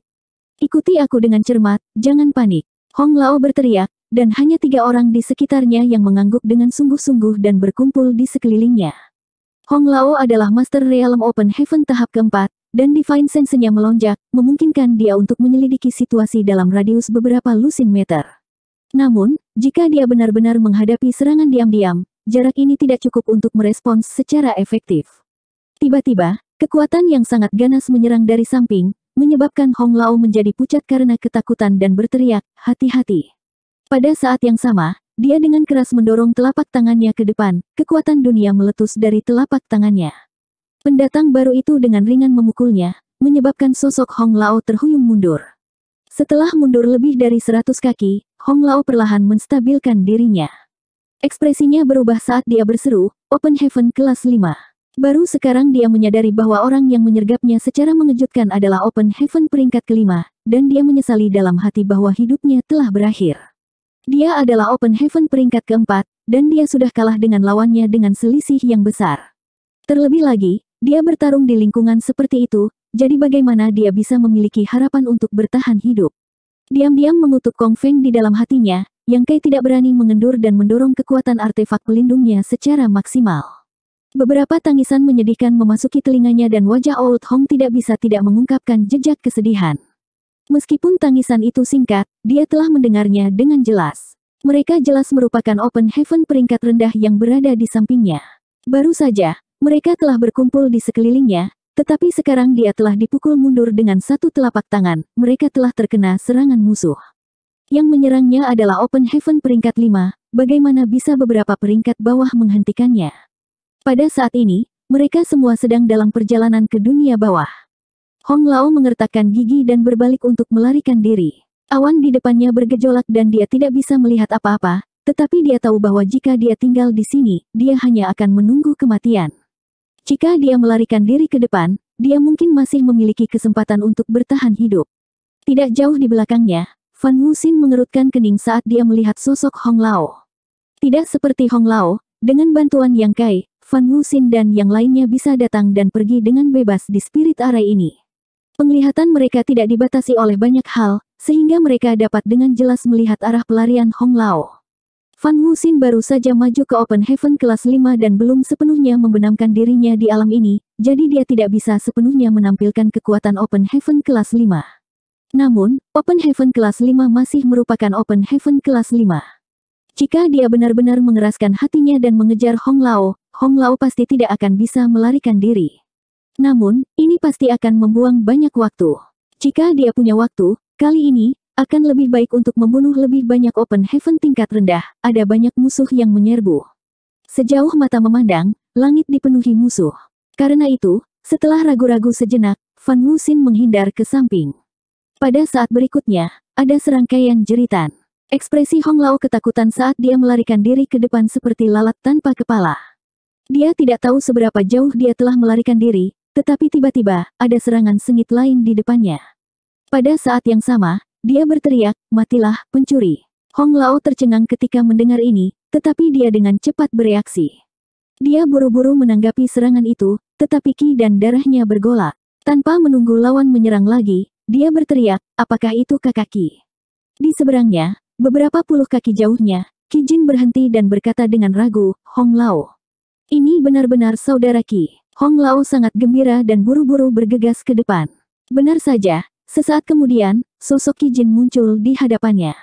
Ikuti aku dengan cermat, jangan panik. Hong Lao berteriak, dan hanya tiga orang di sekitarnya yang mengangguk dengan sungguh-sungguh dan berkumpul di sekelilingnya. Hong Lao adalah Master Realm Open Heaven tahap keempat, dan Divine Sense-nya melonjak, memungkinkan dia untuk menyelidiki situasi dalam radius beberapa lusin meter. Namun, jika dia benar-benar menghadapi serangan diam-diam, jarak ini tidak cukup untuk merespons secara efektif. Tiba-tiba, kekuatan yang sangat ganas menyerang dari samping, menyebabkan Hong Lao menjadi pucat karena ketakutan dan berteriak, hati-hati. Pada saat yang sama, dia dengan keras mendorong telapak tangannya ke depan, kekuatan dunia meletus dari telapak tangannya. Pendatang baru itu dengan ringan memukulnya, menyebabkan sosok Hong Lao terhuyung mundur. Setelah mundur lebih dari seratus kaki, Hong Lao perlahan menstabilkan dirinya. Ekspresinya berubah saat dia berseru, Open Heaven kelas 5. Baru sekarang dia menyadari bahwa orang yang menyergapnya secara mengejutkan adalah Open Heaven peringkat kelima, dan dia menyesali dalam hati bahwa hidupnya telah berakhir. Dia adalah Open Heaven peringkat keempat, dan dia sudah kalah dengan lawannya dengan selisih yang besar. Terlebih lagi, dia bertarung di lingkungan seperti itu, jadi bagaimana dia bisa memiliki harapan untuk bertahan hidup? Diam-diam mengutuk Kong Feng di dalam hatinya, yang Kai tidak berani mengendur dan mendorong kekuatan artefak pelindungnya secara maksimal. Beberapa tangisan menyedihkan memasuki telinganya dan wajah Old Hong tidak bisa tidak mengungkapkan jejak kesedihan. Meskipun tangisan itu singkat, dia telah mendengarnya dengan jelas. Mereka jelas merupakan open heaven peringkat rendah yang berada di sampingnya. Baru saja, mereka telah berkumpul di sekelilingnya, tetapi sekarang dia telah dipukul mundur dengan satu telapak tangan, mereka telah terkena serangan musuh. Yang menyerangnya adalah open heaven peringkat 5, bagaimana bisa beberapa peringkat bawah menghentikannya. Pada saat ini, mereka semua sedang dalam perjalanan ke dunia bawah. Hong Lao mengertakkan gigi dan berbalik untuk melarikan diri. Awan di depannya bergejolak dan dia tidak bisa melihat apa-apa, tetapi dia tahu bahwa jika dia tinggal di sini, dia hanya akan menunggu kematian. Jika dia melarikan diri ke depan, dia mungkin masih memiliki kesempatan untuk bertahan hidup. Tidak jauh di belakangnya, Fan Wuxin mengerutkan kening saat dia melihat sosok Hong Lao. Tidak seperti Hong Lao, dengan bantuan Yang Kai, Fan Wuxin dan yang lainnya bisa datang dan pergi dengan bebas di spirit area ini. Penglihatan mereka tidak dibatasi oleh banyak hal, sehingga mereka dapat dengan jelas melihat arah pelarian Hong Lao. Fan Wuxin baru saja maju ke Open Heaven kelas 5 dan belum sepenuhnya membenamkan dirinya di alam ini, jadi dia tidak bisa sepenuhnya menampilkan kekuatan Open Heaven kelas 5. Namun, Open Heaven kelas 5 masih merupakan Open Heaven kelas 5. Jika dia benar-benar mengeraskan hatinya dan mengejar Hong Lao, Hong Lao pasti tidak akan bisa melarikan diri. Namun, ini pasti akan membuang banyak waktu. Jika dia punya waktu, kali ini, akan lebih baik untuk membunuh lebih banyak open heaven tingkat rendah, ada banyak musuh yang menyerbu. Sejauh mata memandang, langit dipenuhi musuh. Karena itu, setelah ragu-ragu sejenak, Fan Wuxin menghindar ke samping. Pada saat berikutnya, ada serangkaian jeritan. Ekspresi Hong Lao ketakutan saat dia melarikan diri ke depan seperti lalat tanpa kepala. Dia tidak tahu seberapa jauh dia telah melarikan diri, tetapi tiba-tiba, ada serangan sengit lain di depannya. Pada saat yang sama, dia berteriak, matilah, pencuri. Hong Lao tercengang ketika mendengar ini, tetapi dia dengan cepat bereaksi. Dia buru-buru menanggapi serangan itu, tetapi ki dan darahnya bergolak. Tanpa menunggu lawan menyerang lagi, dia berteriak, apakah itu kakak ki? Di seberangnya, beberapa puluh kaki jauhnya, Ki Jin berhenti dan berkata dengan ragu, Hong Lao. Ini benar-benar saudara Ki. Hong Lao sangat gembira dan buru-buru bergegas ke depan. Benar saja, sesaat kemudian, sosok Ki Jin muncul di hadapannya.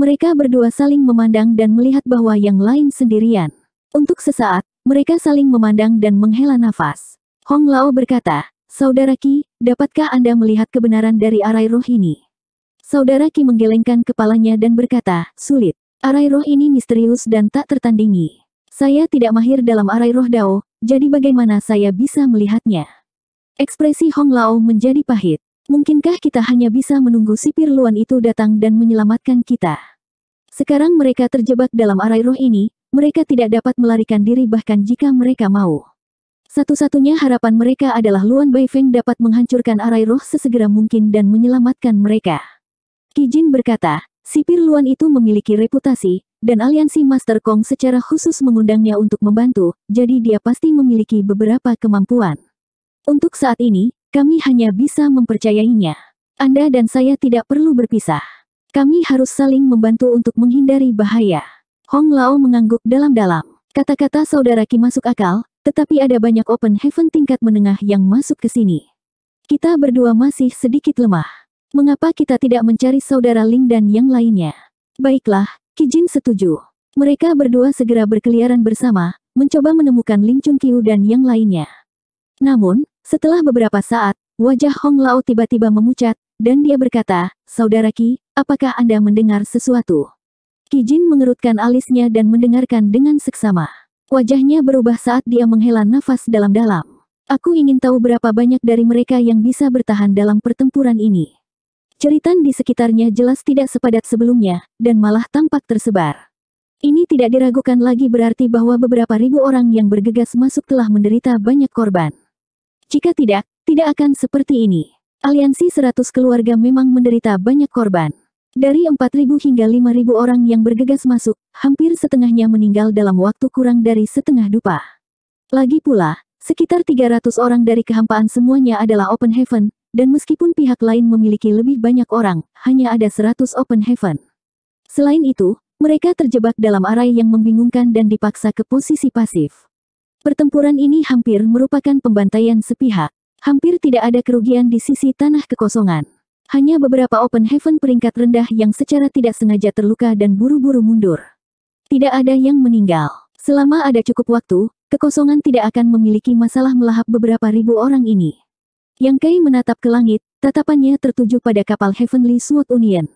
Mereka berdua saling memandang dan melihat bahwa yang lain sendirian. Untuk sesaat, mereka saling memandang dan menghela nafas. Hong Lao berkata, Saudara Ki, dapatkah Anda melihat kebenaran dari arai roh ini? Saudara Ki menggelengkan kepalanya dan berkata, sulit. Arai roh ini misterius dan tak tertandingi. Saya tidak mahir dalam arai roh dao, jadi bagaimana saya bisa melihatnya? Ekspresi Hong Lao menjadi pahit. Mungkinkah kita hanya bisa menunggu sipir luan itu datang dan menyelamatkan kita? Sekarang mereka terjebak dalam arai roh ini, mereka tidak dapat melarikan diri bahkan jika mereka mau. Satu-satunya harapan mereka adalah Luan Baifeng dapat menghancurkan arai roh sesegera mungkin dan menyelamatkan mereka. Kijin berkata, sipir Luan itu memiliki reputasi, dan aliansi Master Kong secara khusus mengundangnya untuk membantu, jadi dia pasti memiliki beberapa kemampuan. Untuk saat ini, kami hanya bisa mempercayainya. Anda dan saya tidak perlu berpisah. Kami harus saling membantu untuk menghindari bahaya. Hong Lao mengangguk dalam-dalam. Kata-kata saudara Ki masuk akal, tetapi ada banyak open heaven tingkat menengah yang masuk ke sini. Kita berdua masih sedikit lemah. Mengapa kita tidak mencari saudara Ling dan yang lainnya? Baiklah, Kijin setuju. Mereka berdua segera berkeliaran bersama, mencoba menemukan Ling chun Kiu dan yang lainnya. Namun, setelah beberapa saat, wajah Hong Lao tiba-tiba memucat, dan dia berkata, Saudara Ki, apakah Anda mendengar sesuatu? Kijin mengerutkan alisnya dan mendengarkan dengan seksama. Wajahnya berubah saat dia menghela nafas dalam-dalam. Aku ingin tahu berapa banyak dari mereka yang bisa bertahan dalam pertempuran ini. Ceritan di sekitarnya jelas tidak sepadat sebelumnya, dan malah tampak tersebar. Ini tidak diragukan lagi berarti bahwa beberapa ribu orang yang bergegas masuk telah menderita banyak korban. Jika tidak, tidak akan seperti ini. Aliansi 100 keluarga memang menderita banyak korban. Dari 4.000 hingga 5.000 orang yang bergegas masuk, hampir setengahnya meninggal dalam waktu kurang dari setengah dupa. Lagi pula, sekitar 300 orang dari kehampaan semuanya adalah open heaven, dan meskipun pihak lain memiliki lebih banyak orang, hanya ada 100 open heaven. Selain itu, mereka terjebak dalam arai yang membingungkan dan dipaksa ke posisi pasif. Pertempuran ini hampir merupakan pembantaian sepihak. Hampir tidak ada kerugian di sisi tanah kekosongan. Hanya beberapa open heaven peringkat rendah yang secara tidak sengaja terluka dan buru-buru mundur. Tidak ada yang meninggal. Selama ada cukup waktu, kekosongan tidak akan memiliki masalah melahap beberapa ribu orang ini. Yang Kai menatap ke langit, tatapannya tertuju pada kapal Heavenly Sword Union.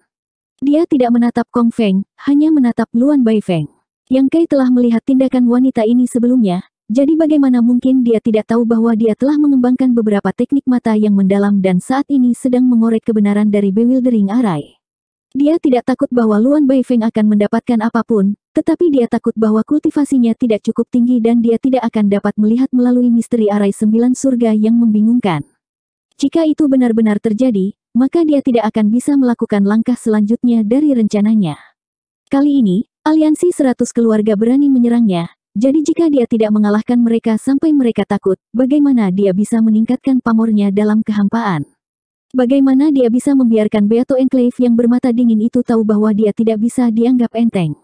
Dia tidak menatap Kong Feng, hanya menatap Luan Bai Feng. Yang Kai telah melihat tindakan wanita ini sebelumnya, jadi bagaimana mungkin dia tidak tahu bahwa dia telah mengembangkan beberapa teknik mata yang mendalam dan saat ini sedang mengorek kebenaran dari Bewildering Arai. Dia tidak takut bahwa Luan Bai Feng akan mendapatkan apapun, tetapi dia takut bahwa kultivasinya tidak cukup tinggi dan dia tidak akan dapat melihat melalui misteri arai sembilan surga yang membingungkan. Jika itu benar-benar terjadi, maka dia tidak akan bisa melakukan langkah selanjutnya dari rencananya. Kali ini, aliansi seratus keluarga berani menyerangnya, jadi jika dia tidak mengalahkan mereka sampai mereka takut, bagaimana dia bisa meningkatkan pamornya dalam kehampaan? Bagaimana dia bisa membiarkan Beato Enclave yang bermata dingin itu tahu bahwa dia tidak bisa dianggap enteng?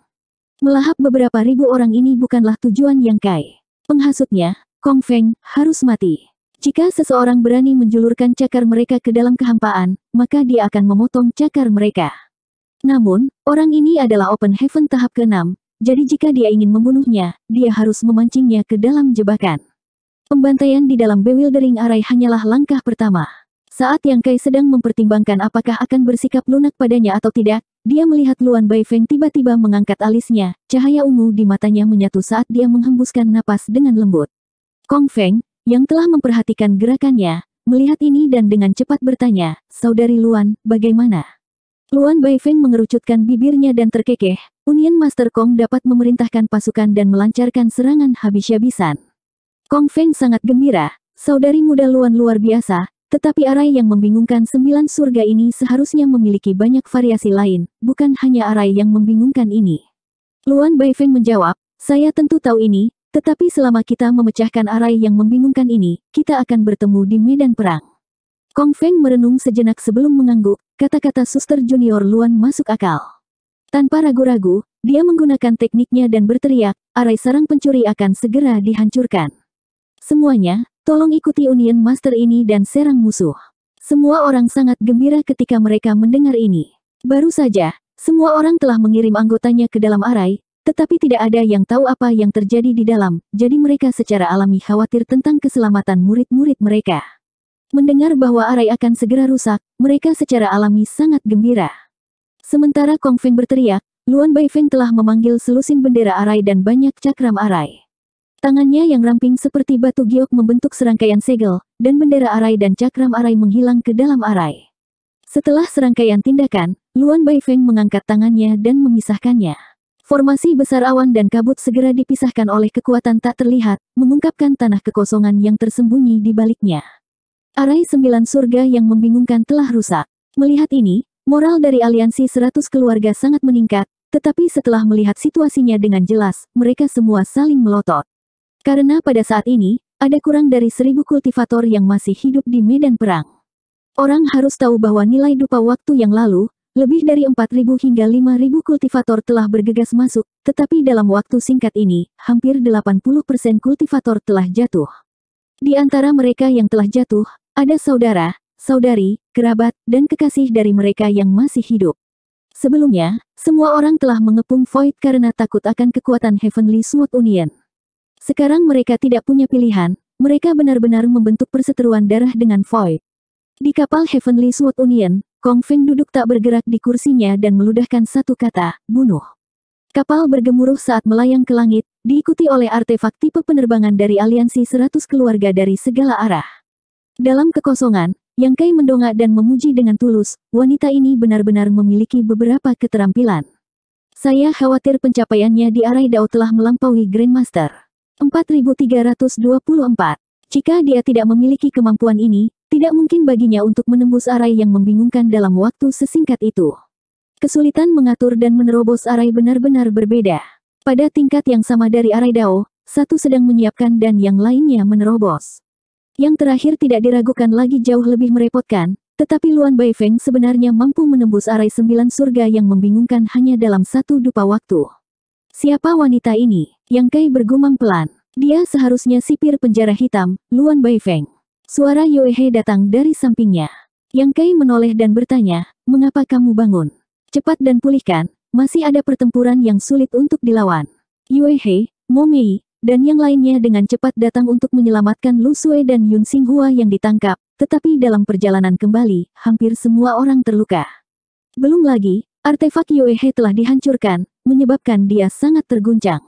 Melahap beberapa ribu orang ini bukanlah tujuan yang kai. Penghasutnya, Kong Feng, harus mati. Jika seseorang berani menjulurkan cakar mereka ke dalam kehampaan, maka dia akan memotong cakar mereka. Namun, orang ini adalah open heaven tahap ke-6, jadi jika dia ingin membunuhnya, dia harus memancingnya ke dalam jebakan. Pembantaian di dalam bewildering array hanyalah langkah pertama. Saat yang Kai sedang mempertimbangkan apakah akan bersikap lunak padanya atau tidak, dia melihat Luan Bai Feng tiba-tiba mengangkat alisnya, cahaya ungu di matanya menyatu saat dia menghembuskan napas dengan lembut. Kong Feng, yang telah memperhatikan gerakannya, melihat ini dan dengan cepat bertanya, Saudari Luan, bagaimana? Luan Baifeng mengerucutkan bibirnya dan terkekeh, Union Master Kong dapat memerintahkan pasukan dan melancarkan serangan habis-habisan. Kong Feng sangat gembira, saudari muda Luan luar biasa, tetapi arai yang membingungkan sembilan surga ini seharusnya memiliki banyak variasi lain, bukan hanya arai yang membingungkan ini. Luan Baifeng menjawab, saya tentu tahu ini, tetapi selama kita memecahkan arai yang membingungkan ini, kita akan bertemu di medan perang. Kong Feng merenung sejenak sebelum mengangguk, kata-kata suster junior Luan masuk akal. Tanpa ragu-ragu, dia menggunakan tekniknya dan berteriak, arai sarang pencuri akan segera dihancurkan. Semuanya, tolong ikuti Union Master ini dan serang musuh. Semua orang sangat gembira ketika mereka mendengar ini. Baru saja, semua orang telah mengirim anggotanya ke dalam arai, tetapi tidak ada yang tahu apa yang terjadi di dalam, jadi mereka secara alami khawatir tentang keselamatan murid-murid mereka. Mendengar bahwa arai akan segera rusak, mereka secara alami sangat gembira. Sementara Kong Feng berteriak, Luan Bai Feng telah memanggil selusin bendera arai dan banyak cakram arai. Tangannya yang ramping seperti batu giok membentuk serangkaian segel, dan bendera arai dan cakram arai menghilang ke dalam arai. Setelah serangkaian tindakan, Luan Bai Feng mengangkat tangannya dan memisahkannya. Formasi besar awan dan kabut segera dipisahkan oleh kekuatan tak terlihat, mengungkapkan tanah kekosongan yang tersembunyi di baliknya. Arai sembilan surga yang membingungkan telah rusak. Melihat ini, moral dari aliansi seratus keluarga sangat meningkat, tetapi setelah melihat situasinya dengan jelas, mereka semua saling melotot. Karena pada saat ini, ada kurang dari seribu kultivator yang masih hidup di medan perang. Orang harus tahu bahwa nilai dupa waktu yang lalu, lebih dari 4.000 hingga 5.000 kultivator telah bergegas masuk, tetapi dalam waktu singkat ini, hampir 80% kultivator telah jatuh. Di antara mereka yang telah jatuh, ada saudara, saudari, kerabat, dan kekasih dari mereka yang masih hidup. Sebelumnya, semua orang telah mengepung Void karena takut akan kekuatan Heavenly Sword Union. Sekarang mereka tidak punya pilihan, mereka benar-benar membentuk perseteruan darah dengan Void. Di kapal Heavenly Sword Union, Kong Feng duduk tak bergerak di kursinya dan meludahkan satu kata, bunuh. Kapal bergemuruh saat melayang ke langit, diikuti oleh artefak tipe penerbangan dari aliansi 100 keluarga dari segala arah. Dalam kekosongan, Yang Kai mendongak dan memuji dengan tulus, wanita ini benar-benar memiliki beberapa keterampilan. Saya khawatir pencapaiannya di Arai Dao telah melampaui Grandmaster. 4324 jika dia tidak memiliki kemampuan ini, tidak mungkin baginya untuk menembus arai yang membingungkan dalam waktu sesingkat itu. Kesulitan mengatur dan menerobos arai benar-benar berbeda. Pada tingkat yang sama dari arai Dao, satu sedang menyiapkan dan yang lainnya menerobos. Yang terakhir tidak diragukan lagi jauh lebih merepotkan, tetapi Luan Baifeng sebenarnya mampu menembus arai sembilan surga yang membingungkan hanya dalam satu dupa waktu. Siapa wanita ini? Yang Kai bergumam pelan. Dia seharusnya sipir penjara hitam, Luan Baifeng. Suara Yoehe datang dari sampingnya. Yang Kai menoleh dan bertanya, mengapa kamu bangun? Cepat dan pulihkan, masih ada pertempuran yang sulit untuk dilawan. Yoehe, Momei, dan yang lainnya dengan cepat datang untuk menyelamatkan Lu Sue dan Yun Singhua yang ditangkap, tetapi dalam perjalanan kembali, hampir semua orang terluka. Belum lagi, artefak Yoehe telah dihancurkan, menyebabkan dia sangat terguncang.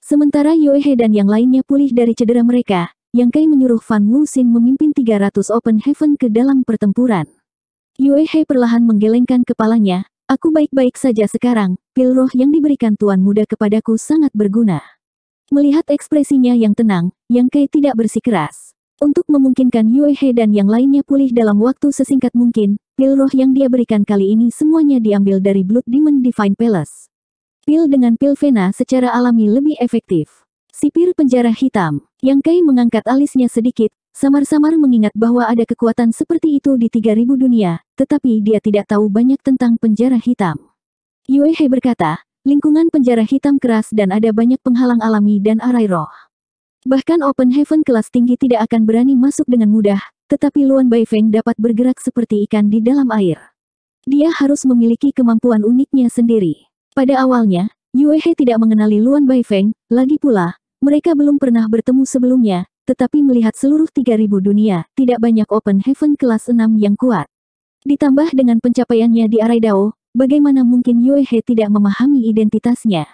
Sementara Yoehe dan yang lainnya pulih dari cedera mereka, yang Kai menyuruh Fan Wuxin memimpin 300 Open Heaven ke dalam pertempuran. Yue He perlahan menggelengkan kepalanya, aku baik-baik saja sekarang, pil roh yang diberikan Tuan Muda kepadaku sangat berguna. Melihat ekspresinya yang tenang, Yang Kai tidak bersikeras. Untuk memungkinkan Yue He dan yang lainnya pulih dalam waktu sesingkat mungkin, pil roh yang dia berikan kali ini semuanya diambil dari Blood Demon Divine Palace. Pil dengan pil Vena secara alami lebih efektif. Sipir penjara hitam, yang kai mengangkat alisnya sedikit, samar-samar mengingat bahwa ada kekuatan seperti itu di 3000 dunia, tetapi dia tidak tahu banyak tentang penjara hitam. yue he berkata, lingkungan penjara hitam keras dan ada banyak penghalang alami dan arai roh. Bahkan Open Heaven kelas tinggi tidak akan berani masuk dengan mudah, tetapi Luan feng dapat bergerak seperti ikan di dalam air. Dia harus memiliki kemampuan uniknya sendiri. Pada awalnya, yue he tidak mengenali Luan feng lagi pula, mereka belum pernah bertemu sebelumnya, tetapi melihat seluruh 3000 dunia, tidak banyak open heaven kelas 6 yang kuat. Ditambah dengan pencapaiannya di arai Dao, bagaimana mungkin Yuehe tidak memahami identitasnya?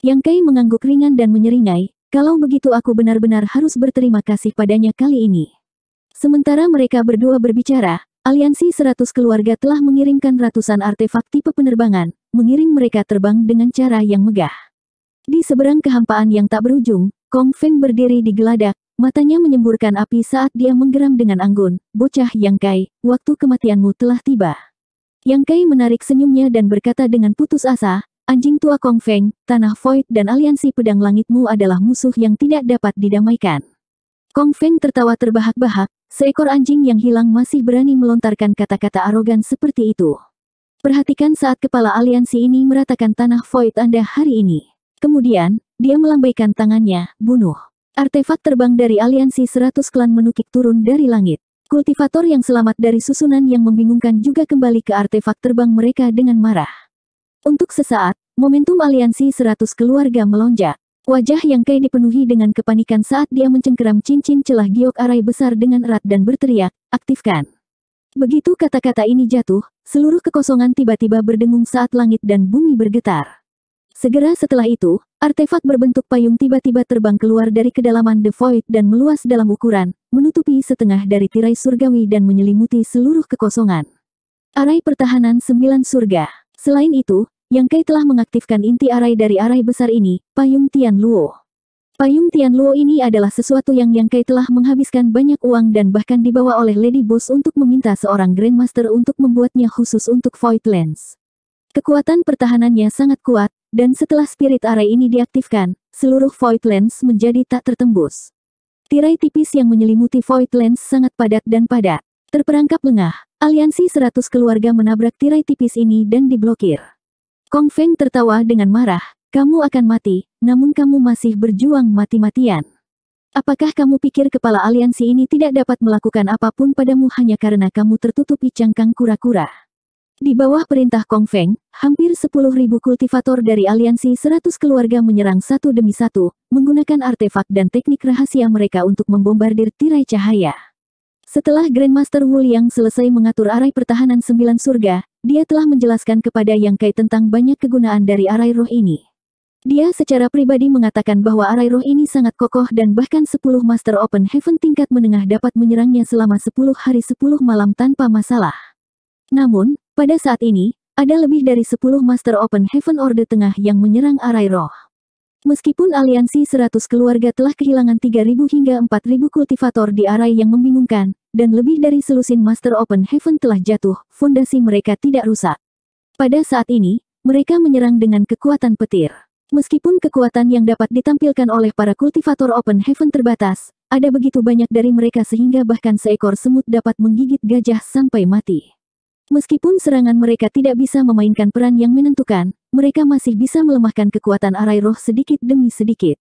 Yang Kai mengangguk ringan dan menyeringai, kalau begitu aku benar-benar harus berterima kasih padanya kali ini. Sementara mereka berdua berbicara, Aliansi 100 keluarga telah mengirimkan ratusan artefak tipe penerbangan, mengirim mereka terbang dengan cara yang megah. Di seberang kehampaan yang tak berujung, Kong Feng berdiri di geladak, matanya menyemburkan api saat dia menggeram dengan anggun, bocah Yang Kai, waktu kematianmu telah tiba. Yang Kai menarik senyumnya dan berkata dengan putus asa, anjing tua Kong Feng, tanah void dan aliansi pedang langitmu adalah musuh yang tidak dapat didamaikan. Kong Feng tertawa terbahak-bahak, seekor anjing yang hilang masih berani melontarkan kata-kata arogan seperti itu. Perhatikan saat kepala aliansi ini meratakan tanah void Anda hari ini. Kemudian, dia melambaikan tangannya, bunuh. Artefak terbang dari aliansi 100 klan menukik turun dari langit. Kultivator yang selamat dari susunan yang membingungkan juga kembali ke artefak terbang mereka dengan marah. Untuk sesaat, momentum aliansi 100 keluarga melonjak. Wajah yang kei dipenuhi dengan kepanikan saat dia mencengkeram cincin celah giok arai besar dengan erat dan berteriak, aktifkan. Begitu kata-kata ini jatuh, seluruh kekosongan tiba-tiba berdengung saat langit dan bumi bergetar. Segera setelah itu, artefak berbentuk payung tiba-tiba terbang keluar dari kedalaman The Void dan meluas dalam ukuran, menutupi setengah dari tirai surgawi dan menyelimuti seluruh kekosongan. Arai pertahanan sembilan surga. Selain itu, Yang Kai telah mengaktifkan inti arai dari arai besar ini, payung Tian Luo. Payung Tian Luo ini adalah sesuatu yang Yang Kai telah menghabiskan banyak uang dan bahkan dibawa oleh Lady Boss untuk meminta seorang Grandmaster untuk membuatnya khusus untuk Void Lens. Kekuatan pertahanannya sangat kuat, dan setelah spirit array ini diaktifkan, seluruh void lens menjadi tak tertembus. Tirai tipis yang menyelimuti void lens sangat padat dan padat. Terperangkap lengah, aliansi 100 keluarga menabrak tirai tipis ini dan diblokir. Kong Feng tertawa dengan marah, kamu akan mati, namun kamu masih berjuang mati-matian. Apakah kamu pikir kepala aliansi ini tidak dapat melakukan apapun padamu hanya karena kamu tertutupi cangkang kura-kura? Di bawah perintah Kong Feng, hampir 10.000 kultivator dari aliansi 100 keluarga menyerang satu demi satu, menggunakan artefak dan teknik rahasia mereka untuk membombardir tirai cahaya. Setelah Grandmaster Wu Liang selesai mengatur arai pertahanan sembilan surga, dia telah menjelaskan kepada Yang Kai tentang banyak kegunaan dari arai roh ini. Dia secara pribadi mengatakan bahwa arai roh ini sangat kokoh dan bahkan 10 Master Open Heaven tingkat menengah dapat menyerangnya selama 10 hari 10 malam tanpa masalah. Namun, pada saat ini, ada lebih dari 10 Master Open Heaven Order Tengah yang menyerang arai roh. Meskipun aliansi 100 keluarga telah kehilangan 3.000 hingga 4.000 kultivator di arai yang membingungkan, dan lebih dari selusin Master Open Heaven telah jatuh, fondasi mereka tidak rusak. Pada saat ini, mereka menyerang dengan kekuatan petir. Meskipun kekuatan yang dapat ditampilkan oleh para kultivator Open Heaven terbatas, ada begitu banyak dari mereka sehingga bahkan seekor semut dapat menggigit gajah sampai mati. Meskipun serangan mereka tidak bisa memainkan peran yang menentukan, mereka masih bisa melemahkan kekuatan arai roh sedikit demi sedikit.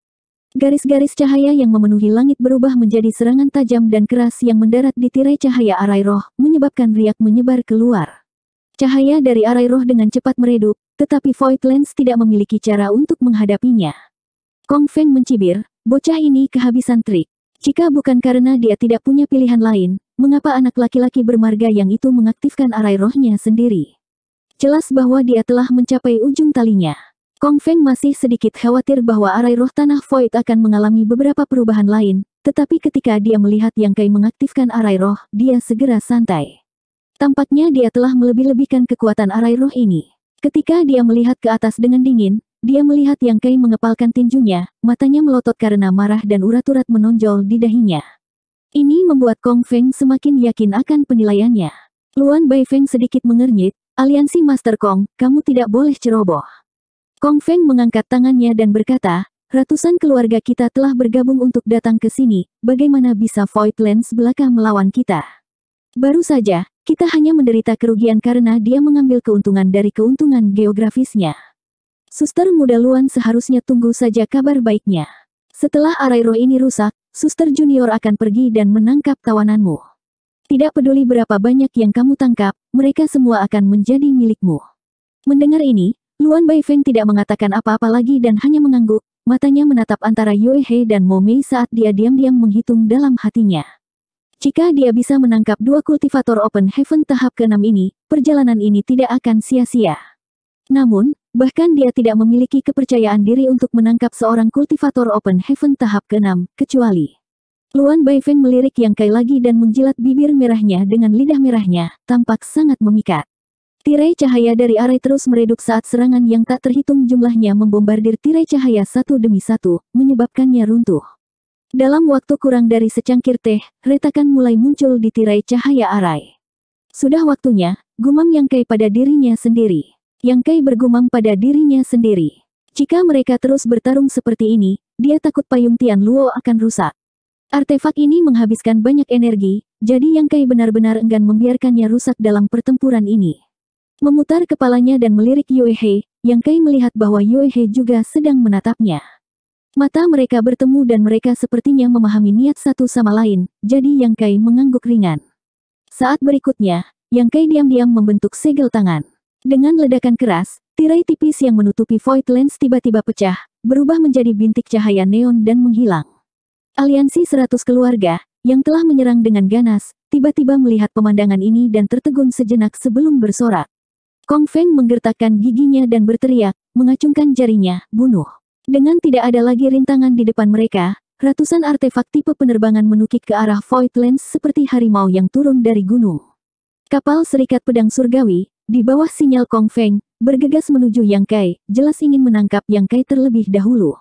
Garis-garis cahaya yang memenuhi langit berubah menjadi serangan tajam dan keras yang mendarat di tirai cahaya arai roh, menyebabkan riak menyebar keluar. Cahaya dari arai roh dengan cepat meredup, tetapi Void Lens tidak memiliki cara untuk menghadapinya. Kong Feng mencibir, bocah ini kehabisan trik. Jika bukan karena dia tidak punya pilihan lain, Mengapa anak laki-laki bermarga yang itu mengaktifkan arai rohnya sendiri? Jelas bahwa dia telah mencapai ujung talinya. Kong Feng masih sedikit khawatir bahwa arai roh tanah void akan mengalami beberapa perubahan lain, tetapi ketika dia melihat Yang Kai mengaktifkan arai roh, dia segera santai. Tampaknya dia telah melebih-lebihkan kekuatan arai roh ini. Ketika dia melihat ke atas dengan dingin, dia melihat Yang Kai mengepalkan tinjunya, matanya melotot karena marah dan urat-urat menonjol di dahinya. Ini membuat Kong Feng semakin yakin akan penilaiannya. Luan Bai Feng sedikit mengernyit, aliansi Master Kong, kamu tidak boleh ceroboh. Kong Feng mengangkat tangannya dan berkata, ratusan keluarga kita telah bergabung untuk datang ke sini, bagaimana bisa Voidlands belaka melawan kita? Baru saja, kita hanya menderita kerugian karena dia mengambil keuntungan dari keuntungan geografisnya. Suster muda Luan seharusnya tunggu saja kabar baiknya. Setelah arai roh ini rusak, Suster Junior akan pergi dan menangkap tawananmu. Tidak peduli berapa banyak yang kamu tangkap, mereka semua akan menjadi milikmu. Mendengar ini, Luan Bai Feng tidak mengatakan apa-apa lagi dan hanya mengangguk, matanya menatap antara Yue He dan Momei saat dia diam-diam menghitung dalam hatinya. Jika dia bisa menangkap dua kultivator Open Heaven tahap ke-6 ini, perjalanan ini tidak akan sia-sia. Namun, bahkan dia tidak memiliki kepercayaan diri untuk menangkap seorang kultivator Open Heaven tahap ke-6, kecuali Luan Baifeng melirik yang Kai lagi dan menjilat bibir merahnya dengan lidah merahnya, tampak sangat memikat. Tirai cahaya dari arai terus meredup saat serangan yang tak terhitung jumlahnya membombardir tirai cahaya satu demi satu, menyebabkannya runtuh. Dalam waktu kurang dari secangkir teh, retakan mulai muncul di tirai cahaya arai. Sudah waktunya, gumam yang Kai pada dirinya sendiri. Yang Kai bergumam pada dirinya sendiri. Jika mereka terus bertarung seperti ini, dia takut payung Tian Luo akan rusak. Artefak ini menghabiskan banyak energi, jadi Yang Kai benar-benar enggan membiarkannya rusak dalam pertempuran ini. Memutar kepalanya dan melirik Yue He, Yang Kai melihat bahwa Yue He juga sedang menatapnya. Mata mereka bertemu dan mereka sepertinya memahami niat satu sama lain, jadi Yang Kai mengangguk ringan. Saat berikutnya, Yang Kai diam-diam membentuk segel tangan. Dengan ledakan keras, tirai tipis yang menutupi void lens tiba-tiba pecah, berubah menjadi bintik cahaya neon dan menghilang. Aliansi 100 keluarga, yang telah menyerang dengan ganas, tiba-tiba melihat pemandangan ini dan tertegun sejenak sebelum bersorak. Kong Feng menggertakkan giginya dan berteriak, mengacungkan jarinya, bunuh. Dengan tidak ada lagi rintangan di depan mereka, ratusan artefak tipe penerbangan menukik ke arah Void lens seperti harimau yang turun dari gunung. Kapal Serikat Pedang Surgawi, di bawah sinyal Kong Feng, bergegas menuju Yang Kai, jelas ingin menangkap Yang Kai terlebih dahulu.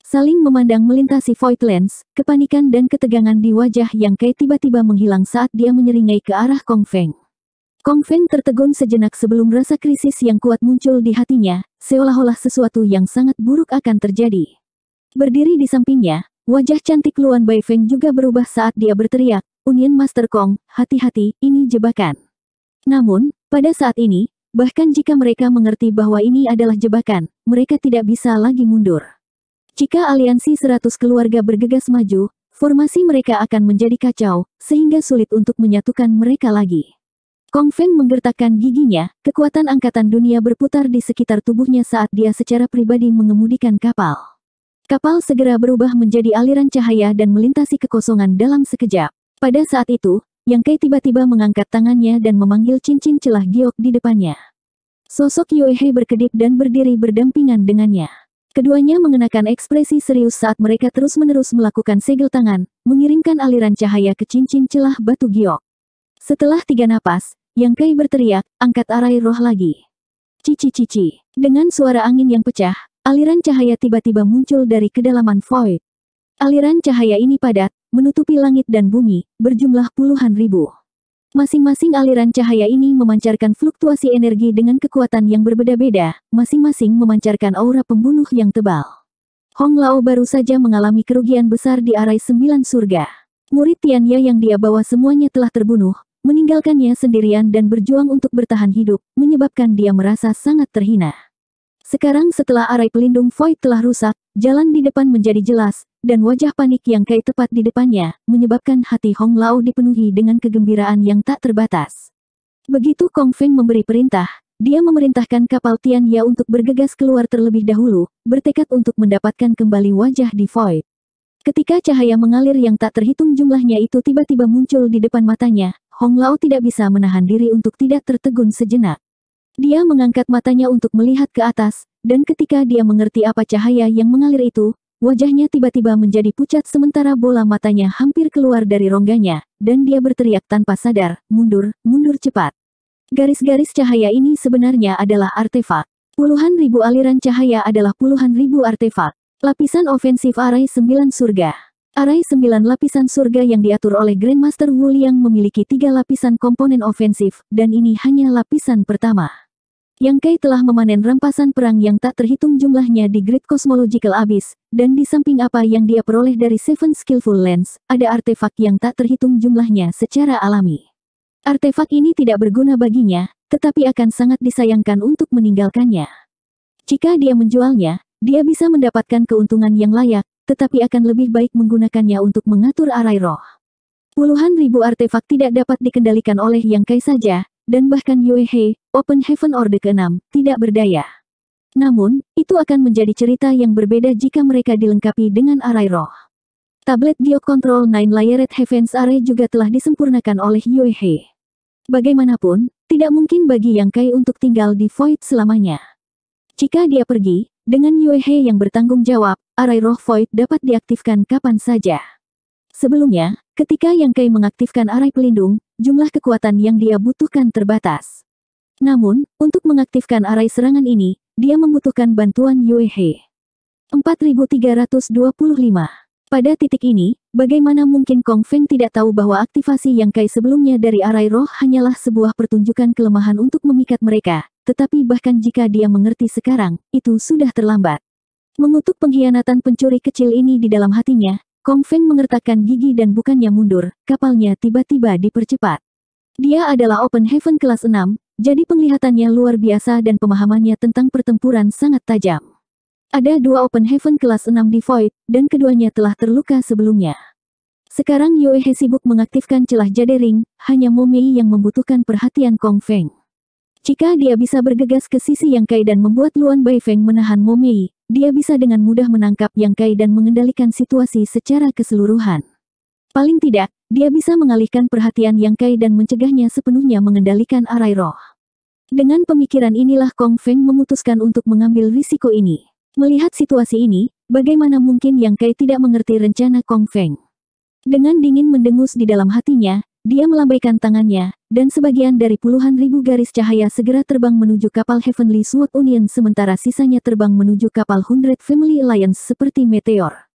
Saling memandang melintasi Voidlands, kepanikan dan ketegangan di wajah Yang Kai tiba-tiba menghilang saat dia menyeringai ke arah Kong Feng. Kong Feng tertegun sejenak sebelum rasa krisis yang kuat muncul di hatinya, seolah-olah sesuatu yang sangat buruk akan terjadi. Berdiri di sampingnya, wajah cantik Luan Bai Feng juga berubah saat dia berteriak, Union Master Kong, hati-hati, ini jebakan. Namun, pada saat ini, bahkan jika mereka mengerti bahwa ini adalah jebakan, mereka tidak bisa lagi mundur. Jika aliansi 100 keluarga bergegas maju, formasi mereka akan menjadi kacau, sehingga sulit untuk menyatukan mereka lagi. Kong Feng menggertakkan giginya, kekuatan angkatan dunia berputar di sekitar tubuhnya saat dia secara pribadi mengemudikan kapal. Kapal segera berubah menjadi aliran cahaya dan melintasi kekosongan dalam sekejap. Pada saat itu, yang Kai tiba-tiba mengangkat tangannya dan memanggil cincin celah giok di depannya. Sosok Yuehei berkedip dan berdiri berdampingan dengannya. Keduanya mengenakan ekspresi serius saat mereka terus-menerus melakukan segel tangan, mengirimkan aliran cahaya ke cincin celah batu giok. Setelah tiga napas, Yang Kai berteriak, angkat arai roh lagi. Cici-cici, dengan suara angin yang pecah, aliran cahaya tiba-tiba muncul dari kedalaman void. Aliran cahaya ini padat, menutupi langit dan bumi, berjumlah puluhan ribu. Masing-masing aliran cahaya ini memancarkan fluktuasi energi dengan kekuatan yang berbeda-beda, masing-masing memancarkan aura pembunuh yang tebal. Hong Lao baru saja mengalami kerugian besar di arai sembilan surga. Murid Tianya yang dia bawa semuanya telah terbunuh, meninggalkannya sendirian dan berjuang untuk bertahan hidup, menyebabkan dia merasa sangat terhina. Sekarang setelah arai pelindung Void telah rusak, jalan di depan menjadi jelas, dan wajah panik yang kai tepat di depannya, menyebabkan hati Hong Lao dipenuhi dengan kegembiraan yang tak terbatas. Begitu Kong Feng memberi perintah, dia memerintahkan kapal Tian Tianya untuk bergegas keluar terlebih dahulu, bertekad untuk mendapatkan kembali wajah di Void. Ketika cahaya mengalir yang tak terhitung jumlahnya itu tiba-tiba muncul di depan matanya, Hong Lao tidak bisa menahan diri untuk tidak tertegun sejenak. Dia mengangkat matanya untuk melihat ke atas, dan ketika dia mengerti apa cahaya yang mengalir itu, wajahnya tiba-tiba menjadi pucat sementara bola matanya hampir keluar dari rongganya, dan dia berteriak tanpa sadar, mundur, mundur cepat. Garis-garis cahaya ini sebenarnya adalah artefak. Puluhan ribu aliran cahaya adalah puluhan ribu artefak. Lapisan ofensif arai sembilan surga. Arai sembilan lapisan surga yang diatur oleh Grandmaster Wu yang memiliki tiga lapisan komponen ofensif, dan ini hanya lapisan pertama. Yang Kai telah memanen rampasan perang yang tak terhitung jumlahnya di Great Cosmological Abyss, dan di samping apa yang dia peroleh dari Seven Skillful Lens, ada artefak yang tak terhitung jumlahnya secara alami. Artefak ini tidak berguna baginya, tetapi akan sangat disayangkan untuk meninggalkannya. Jika dia menjualnya, dia bisa mendapatkan keuntungan yang layak, tetapi akan lebih baik menggunakannya untuk mengatur arai roh. Puluhan ribu artefak tidak dapat dikendalikan oleh Yang Kai saja, dan bahkan Yue Open Heaven Order ke-6, tidak berdaya. Namun, itu akan menjadi cerita yang berbeda jika mereka dilengkapi dengan Array roh. Tablet Geo Control 9 Layered Heavens Array juga telah disempurnakan oleh Yue Bagaimanapun, tidak mungkin bagi Yang Kai untuk tinggal di Void selamanya. Jika dia pergi, dengan Yue yang bertanggung jawab, Array roh Void dapat diaktifkan kapan saja. Sebelumnya, Ketika Yang Kai mengaktifkan arai pelindung, jumlah kekuatan yang dia butuhkan terbatas. Namun, untuk mengaktifkan arai serangan ini, dia membutuhkan bantuan Yue He. 4325. Pada titik ini, bagaimana mungkin Kong Feng tidak tahu bahwa aktivasi Yang Kai sebelumnya dari arai roh hanyalah sebuah pertunjukan kelemahan untuk memikat mereka, tetapi bahkan jika dia mengerti sekarang, itu sudah terlambat. Mengutuk pengkhianatan pencuri kecil ini di dalam hatinya, Kong Feng mengertakkan gigi dan bukannya mundur, kapalnya tiba-tiba dipercepat. Dia adalah Open Heaven kelas 6, jadi penglihatannya luar biasa dan pemahamannya tentang pertempuran sangat tajam. Ada dua Open Heaven kelas 6 di Void, dan keduanya telah terluka sebelumnya. Sekarang He sibuk mengaktifkan celah jade ring, hanya Momei yang membutuhkan perhatian Kong Feng. Jika dia bisa bergegas ke sisi Yang Kai dan membuat Luan Bai Feng menahan Momei, dia bisa dengan mudah menangkap Yang Kai dan mengendalikan situasi secara keseluruhan. Paling tidak, dia bisa mengalihkan perhatian Yang Kai dan mencegahnya sepenuhnya mengendalikan arai roh. Dengan pemikiran inilah Kong Feng memutuskan untuk mengambil risiko ini. Melihat situasi ini, bagaimana mungkin Yang Kai tidak mengerti rencana Kong Feng? Dengan dingin mendengus di dalam hatinya, dia melambaikan tangannya, dan sebagian dari puluhan ribu garis cahaya segera terbang menuju kapal Heavenly Sword Union sementara sisanya terbang menuju kapal Hundred Family Alliance seperti meteor.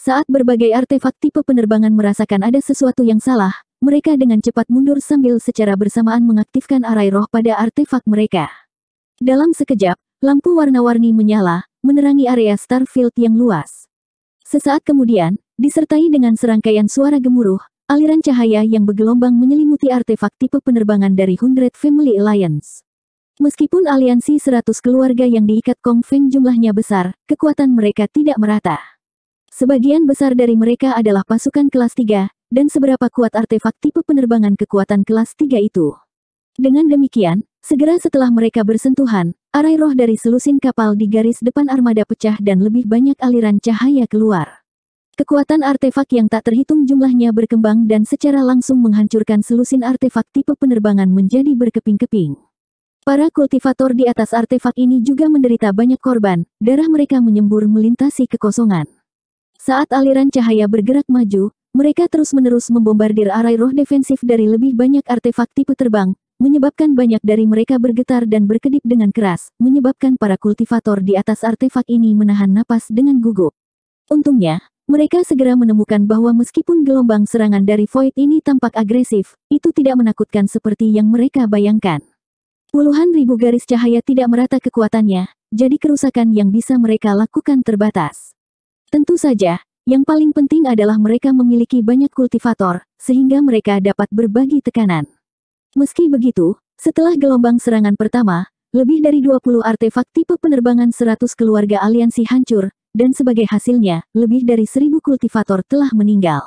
Saat berbagai artefak tipe penerbangan merasakan ada sesuatu yang salah, mereka dengan cepat mundur sambil secara bersamaan mengaktifkan arai roh pada artefak mereka. Dalam sekejap, lampu warna-warni menyala, menerangi area starfield yang luas. Sesaat kemudian, disertai dengan serangkaian suara gemuruh, Aliran cahaya yang bergelombang menyelimuti artefak tipe penerbangan dari Hundred Family Alliance. Meskipun aliansi seratus keluarga yang diikat Kong Feng jumlahnya besar, kekuatan mereka tidak merata. Sebagian besar dari mereka adalah pasukan kelas 3, dan seberapa kuat artefak tipe penerbangan kekuatan kelas 3 itu. Dengan demikian, segera setelah mereka bersentuhan, arai roh dari selusin kapal di garis depan armada pecah dan lebih banyak aliran cahaya keluar. Kekuatan artefak yang tak terhitung jumlahnya berkembang dan secara langsung menghancurkan selusin artefak tipe penerbangan menjadi berkeping-keping. Para kultivator di atas artefak ini juga menderita banyak korban, darah mereka menyembur melintasi kekosongan. Saat aliran cahaya bergerak maju, mereka terus-menerus membombardir arai roh defensif dari lebih banyak artefak tipe terbang, menyebabkan banyak dari mereka bergetar dan berkedip dengan keras, menyebabkan para kultivator di atas artefak ini menahan napas dengan gugup. Untungnya, mereka segera menemukan bahwa meskipun gelombang serangan dari Void ini tampak agresif, itu tidak menakutkan seperti yang mereka bayangkan. Puluhan ribu garis cahaya tidak merata kekuatannya, jadi kerusakan yang bisa mereka lakukan terbatas. Tentu saja, yang paling penting adalah mereka memiliki banyak kultivator, sehingga mereka dapat berbagi tekanan. Meski begitu, setelah gelombang serangan pertama, lebih dari 20 artefak tipe penerbangan 100 keluarga aliansi hancur, dan sebagai hasilnya, lebih dari seribu kultivator telah meninggal.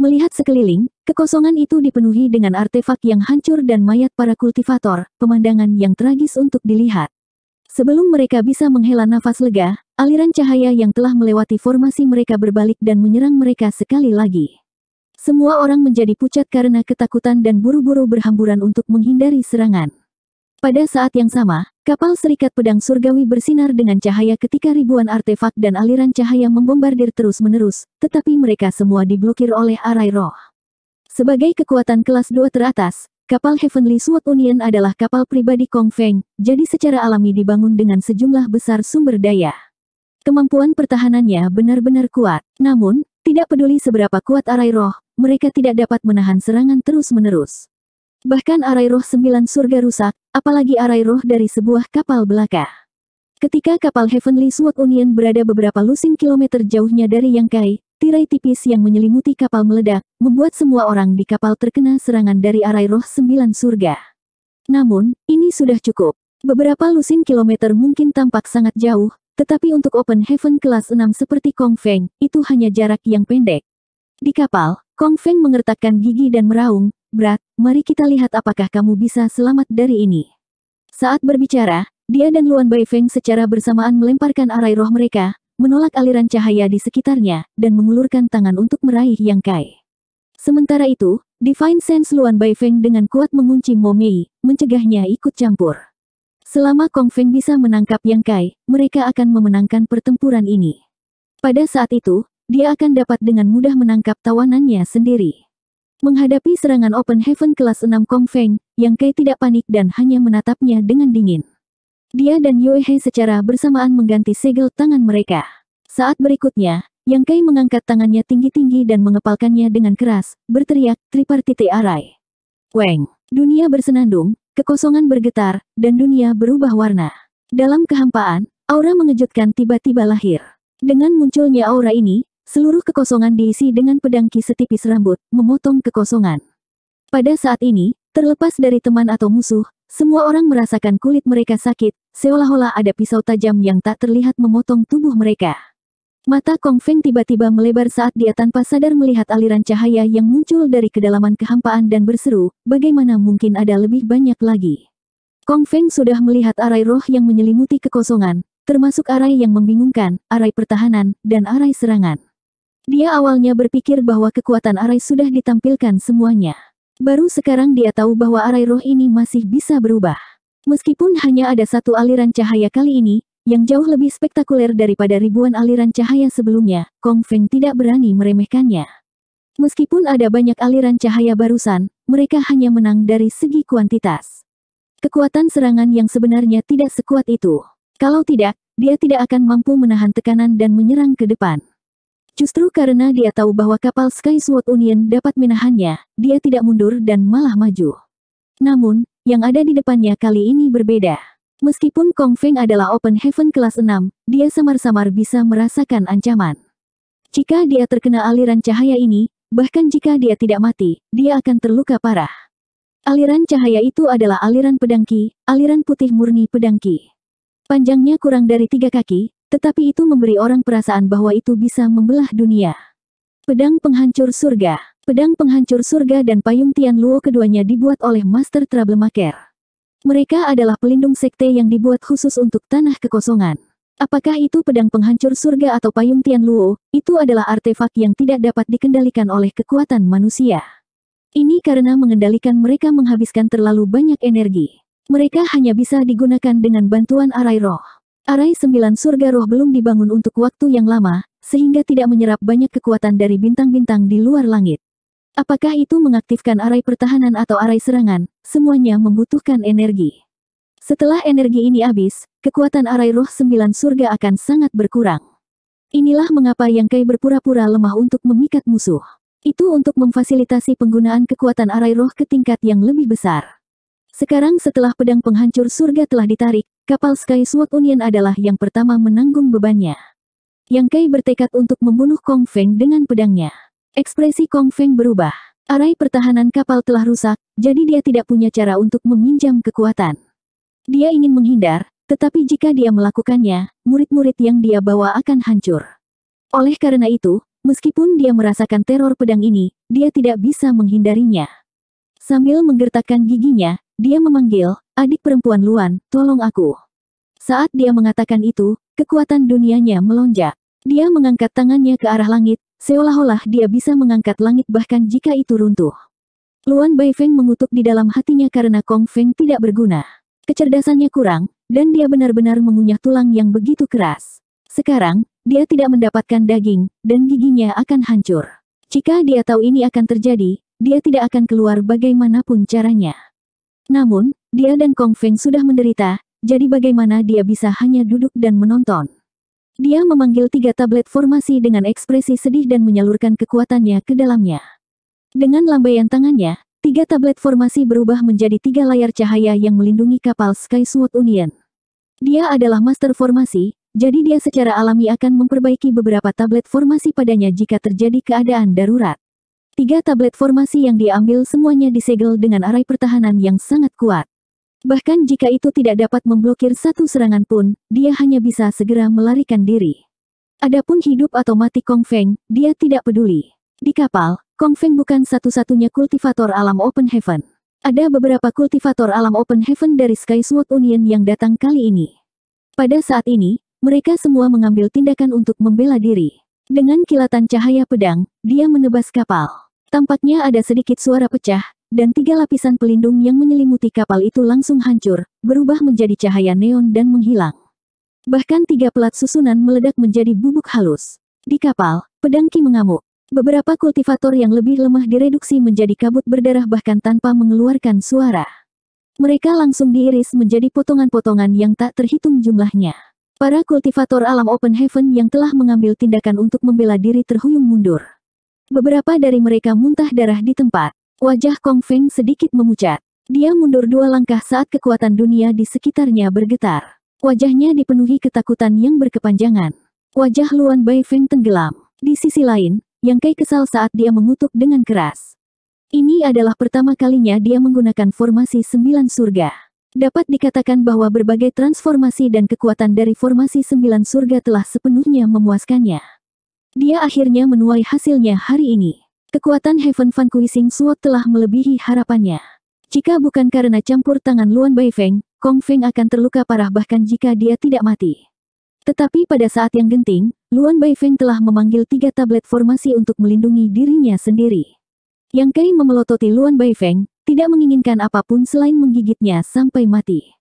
Melihat sekeliling, kekosongan itu dipenuhi dengan artefak yang hancur dan mayat para kultivator, pemandangan yang tragis untuk dilihat. Sebelum mereka bisa menghela nafas lega, aliran cahaya yang telah melewati formasi mereka berbalik dan menyerang mereka sekali lagi. Semua orang menjadi pucat karena ketakutan dan buru-buru berhamburan untuk menghindari serangan. Pada saat yang sama, Kapal Serikat Pedang Surgawi bersinar dengan cahaya ketika ribuan artefak dan aliran cahaya membombardir terus-menerus, tetapi mereka semua diblokir oleh arai roh. Sebagai kekuatan kelas 2 teratas, kapal Heavenly Sword Union adalah kapal pribadi Kong Feng, jadi secara alami dibangun dengan sejumlah besar sumber daya. Kemampuan pertahanannya benar-benar kuat, namun, tidak peduli seberapa kuat arai roh, mereka tidak dapat menahan serangan terus-menerus. Bahkan arai roh sembilan surga rusak, apalagi arai roh dari sebuah kapal belaka. Ketika kapal Heavenly Sword Union berada beberapa lusin kilometer jauhnya dari Yangkai, tirai tipis yang menyelimuti kapal meledak, membuat semua orang di kapal terkena serangan dari arai roh sembilan surga. Namun, ini sudah cukup. Beberapa lusin kilometer mungkin tampak sangat jauh, tetapi untuk Open Heaven kelas 6 seperti Kong Feng, itu hanya jarak yang pendek. Di kapal, Kong Feng mengertakkan gigi dan meraung, berat, Mari kita lihat apakah kamu bisa selamat dari ini. Saat berbicara, dia dan Luan Baifeng secara bersamaan melemparkan arai roh mereka, menolak aliran cahaya di sekitarnya, dan mengulurkan tangan untuk meraih Yang Kai. Sementara itu, Divine Sense Luan Baifeng dengan kuat mengunci Mo Mei, mencegahnya ikut campur. Selama Kong Feng bisa menangkap Yang Kai, mereka akan memenangkan pertempuran ini. Pada saat itu, dia akan dapat dengan mudah menangkap tawanannya sendiri. Menghadapi serangan Open Heaven kelas 6 Kong Feng, Yang Kai tidak panik dan hanya menatapnya dengan dingin. Dia dan Yue He secara bersamaan mengganti segel tangan mereka. Saat berikutnya, Yang Kai mengangkat tangannya tinggi-tinggi dan mengepalkannya dengan keras, berteriak, tripartite arai. Weng, dunia bersenandung, kekosongan bergetar, dan dunia berubah warna. Dalam kehampaan, aura mengejutkan tiba-tiba lahir. Dengan munculnya aura ini, Seluruh kekosongan diisi dengan pedang ki setipis rambut, memotong kekosongan. Pada saat ini, terlepas dari teman atau musuh, semua orang merasakan kulit mereka sakit, seolah-olah ada pisau tajam yang tak terlihat memotong tubuh mereka. Mata Kong Feng tiba-tiba melebar saat dia tanpa sadar melihat aliran cahaya yang muncul dari kedalaman kehampaan dan berseru, bagaimana mungkin ada lebih banyak lagi. Kong Feng sudah melihat arai roh yang menyelimuti kekosongan, termasuk arai yang membingungkan, arai pertahanan, dan arai serangan. Dia awalnya berpikir bahwa kekuatan Arai sudah ditampilkan semuanya. Baru sekarang dia tahu bahwa Arai roh ini masih bisa berubah. Meskipun hanya ada satu aliran cahaya kali ini, yang jauh lebih spektakuler daripada ribuan aliran cahaya sebelumnya, Kong Feng tidak berani meremehkannya. Meskipun ada banyak aliran cahaya barusan, mereka hanya menang dari segi kuantitas. Kekuatan serangan yang sebenarnya tidak sekuat itu. Kalau tidak, dia tidak akan mampu menahan tekanan dan menyerang ke depan. Justru karena dia tahu bahwa kapal Sky Sword Union dapat menahannya, dia tidak mundur dan malah maju. Namun, yang ada di depannya kali ini berbeda. Meskipun Kong Feng adalah Open Heaven kelas 6, dia samar-samar bisa merasakan ancaman. Jika dia terkena aliran cahaya ini, bahkan jika dia tidak mati, dia akan terluka parah. Aliran cahaya itu adalah aliran pedangki, aliran putih murni pedangki. Panjangnya kurang dari tiga kaki, tetapi itu memberi orang perasaan bahwa itu bisa membelah dunia. Pedang Penghancur Surga Pedang Penghancur Surga dan Payung Tianluo keduanya dibuat oleh Master Troublemaker. Mereka adalah pelindung sekte yang dibuat khusus untuk tanah kekosongan. Apakah itu pedang penghancur surga atau payung Tianluo, itu adalah artefak yang tidak dapat dikendalikan oleh kekuatan manusia. Ini karena mengendalikan mereka menghabiskan terlalu banyak energi. Mereka hanya bisa digunakan dengan bantuan arai roh. Arai sembilan surga roh belum dibangun untuk waktu yang lama, sehingga tidak menyerap banyak kekuatan dari bintang-bintang di luar langit. Apakah itu mengaktifkan arai pertahanan atau arai serangan, semuanya membutuhkan energi. Setelah energi ini habis, kekuatan arai roh sembilan surga akan sangat berkurang. Inilah mengapa Yang Kai berpura-pura lemah untuk memikat musuh. Itu untuk memfasilitasi penggunaan kekuatan arai roh ke tingkat yang lebih besar. Sekarang setelah pedang penghancur surga telah ditarik, Kapal Sky Sword Union adalah yang pertama menanggung bebannya. Yang Kai bertekad untuk membunuh Kong Feng dengan pedangnya. Ekspresi Kong Feng berubah. Arai pertahanan kapal telah rusak, jadi dia tidak punya cara untuk meminjam kekuatan. Dia ingin menghindar, tetapi jika dia melakukannya, murid-murid yang dia bawa akan hancur. Oleh karena itu, meskipun dia merasakan teror pedang ini, dia tidak bisa menghindarinya. Sambil menggertakkan giginya, dia memanggil, adik perempuan Luan, tolong aku. Saat dia mengatakan itu, kekuatan dunianya melonjak. Dia mengangkat tangannya ke arah langit, seolah-olah dia bisa mengangkat langit bahkan jika itu runtuh. Luan Bai Feng mengutuk di dalam hatinya karena Kong Feng tidak berguna. Kecerdasannya kurang, dan dia benar-benar mengunyah tulang yang begitu keras. Sekarang, dia tidak mendapatkan daging, dan giginya akan hancur. Jika dia tahu ini akan terjadi, dia tidak akan keluar bagaimanapun caranya. Namun, dia dan Kong Feng sudah menderita, jadi bagaimana dia bisa hanya duduk dan menonton. Dia memanggil tiga tablet formasi dengan ekspresi sedih dan menyalurkan kekuatannya ke dalamnya. Dengan lambaian tangannya, tiga tablet formasi berubah menjadi tiga layar cahaya yang melindungi kapal Sky Sword Union. Dia adalah master formasi, jadi dia secara alami akan memperbaiki beberapa tablet formasi padanya jika terjadi keadaan darurat. Tiga tablet formasi yang diambil semuanya disegel dengan arai pertahanan yang sangat kuat. Bahkan jika itu tidak dapat memblokir satu serangan pun, dia hanya bisa segera melarikan diri. Adapun hidup atau mati Kong Feng, dia tidak peduli. Di kapal, Kong Feng bukan satu-satunya kultivator alam Open Heaven. Ada beberapa kultivator alam Open Heaven dari Sky Sword Union yang datang kali ini. Pada saat ini, mereka semua mengambil tindakan untuk membela diri. Dengan kilatan cahaya pedang, dia menebas kapal. Tampaknya ada sedikit suara pecah, dan tiga lapisan pelindung yang menyelimuti kapal itu langsung hancur, berubah menjadi cahaya neon dan menghilang. Bahkan tiga pelat susunan meledak menjadi bubuk halus. Di kapal, pedang Ki mengamuk. Beberapa kultivator yang lebih lemah direduksi menjadi kabut berdarah bahkan tanpa mengeluarkan suara. Mereka langsung diiris menjadi potongan-potongan yang tak terhitung jumlahnya. Para kultivator alam Open Heaven yang telah mengambil tindakan untuk membela diri terhuyung mundur. Beberapa dari mereka muntah darah di tempat. Wajah Kong Feng sedikit memucat. Dia mundur dua langkah saat kekuatan dunia di sekitarnya bergetar. Wajahnya dipenuhi ketakutan yang berkepanjangan. Wajah Luan Bai Feng tenggelam. Di sisi lain, Yang Kai kesal saat dia mengutuk dengan keras. Ini adalah pertama kalinya dia menggunakan formasi sembilan surga. Dapat dikatakan bahwa berbagai transformasi dan kekuatan dari formasi sembilan surga telah sepenuhnya memuaskannya. Dia akhirnya menuai hasilnya hari ini. Kekuatan Heaven Van Sword telah melebihi harapannya. Jika bukan karena campur tangan Luan Baifeng, Kong Feng akan terluka parah bahkan jika dia tidak mati. Tetapi pada saat yang genting, Luan Baifeng telah memanggil tiga tablet formasi untuk melindungi dirinya sendiri. Yang Kei memelototi Luan Baifeng, tidak menginginkan apapun selain menggigitnya sampai mati.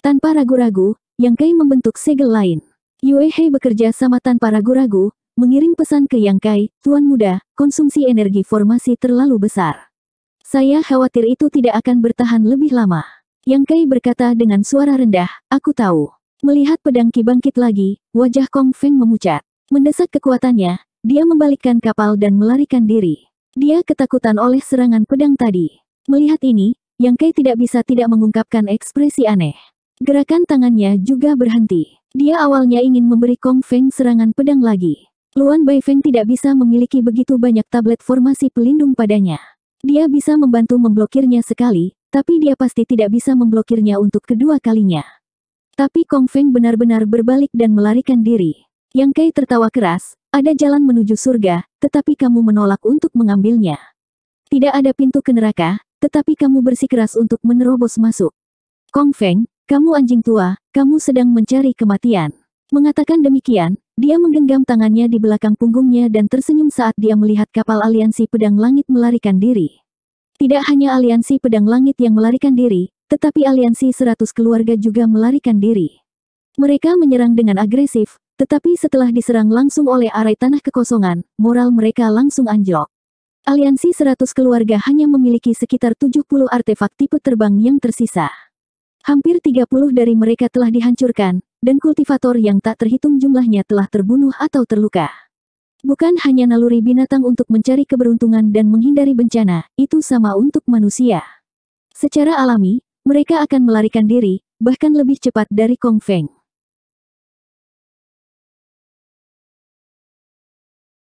Tanpa ragu-ragu, Yang Kai membentuk segel lain. Yue Hei bekerja sama tanpa ragu-ragu, mengirim pesan ke Yang Kai, Tuan Muda, konsumsi energi formasi terlalu besar. Saya khawatir itu tidak akan bertahan lebih lama. Yang Kai berkata dengan suara rendah, aku tahu. Melihat pedang Ki bangkit lagi, wajah Kong Feng memucat. Mendesak kekuatannya, dia membalikkan kapal dan melarikan diri. Dia ketakutan oleh serangan pedang tadi. Melihat ini, Yang Kai tidak bisa tidak mengungkapkan ekspresi aneh. Gerakan tangannya juga berhenti. Dia awalnya ingin memberi Kong Feng serangan pedang lagi. Luan Bai Feng tidak bisa memiliki begitu banyak tablet formasi pelindung padanya. Dia bisa membantu memblokirnya sekali, tapi dia pasti tidak bisa memblokirnya untuk kedua kalinya. Tapi Kong Feng benar-benar berbalik dan melarikan diri. Yang Kai tertawa keras, ada jalan menuju surga, tetapi kamu menolak untuk mengambilnya. Tidak ada pintu ke neraka, tetapi kamu bersikeras untuk menerobos masuk. Kong Feng, kamu anjing tua, kamu sedang mencari kematian. Mengatakan demikian, dia menggenggam tangannya di belakang punggungnya dan tersenyum saat dia melihat kapal aliansi pedang langit melarikan diri. Tidak hanya aliansi pedang langit yang melarikan diri, tetapi aliansi seratus keluarga juga melarikan diri. Mereka menyerang dengan agresif, tetapi setelah diserang langsung oleh arai tanah kekosongan, moral mereka langsung anjlok. Aliansi 100 keluarga hanya memiliki sekitar 70 artefak tipe terbang yang tersisa. Hampir 30 dari mereka telah dihancurkan, dan kultivator yang tak terhitung jumlahnya telah terbunuh atau terluka. Bukan hanya naluri binatang untuk mencari keberuntungan dan menghindari bencana, itu sama untuk manusia. Secara alami, mereka akan melarikan diri, bahkan lebih cepat dari Kong Feng.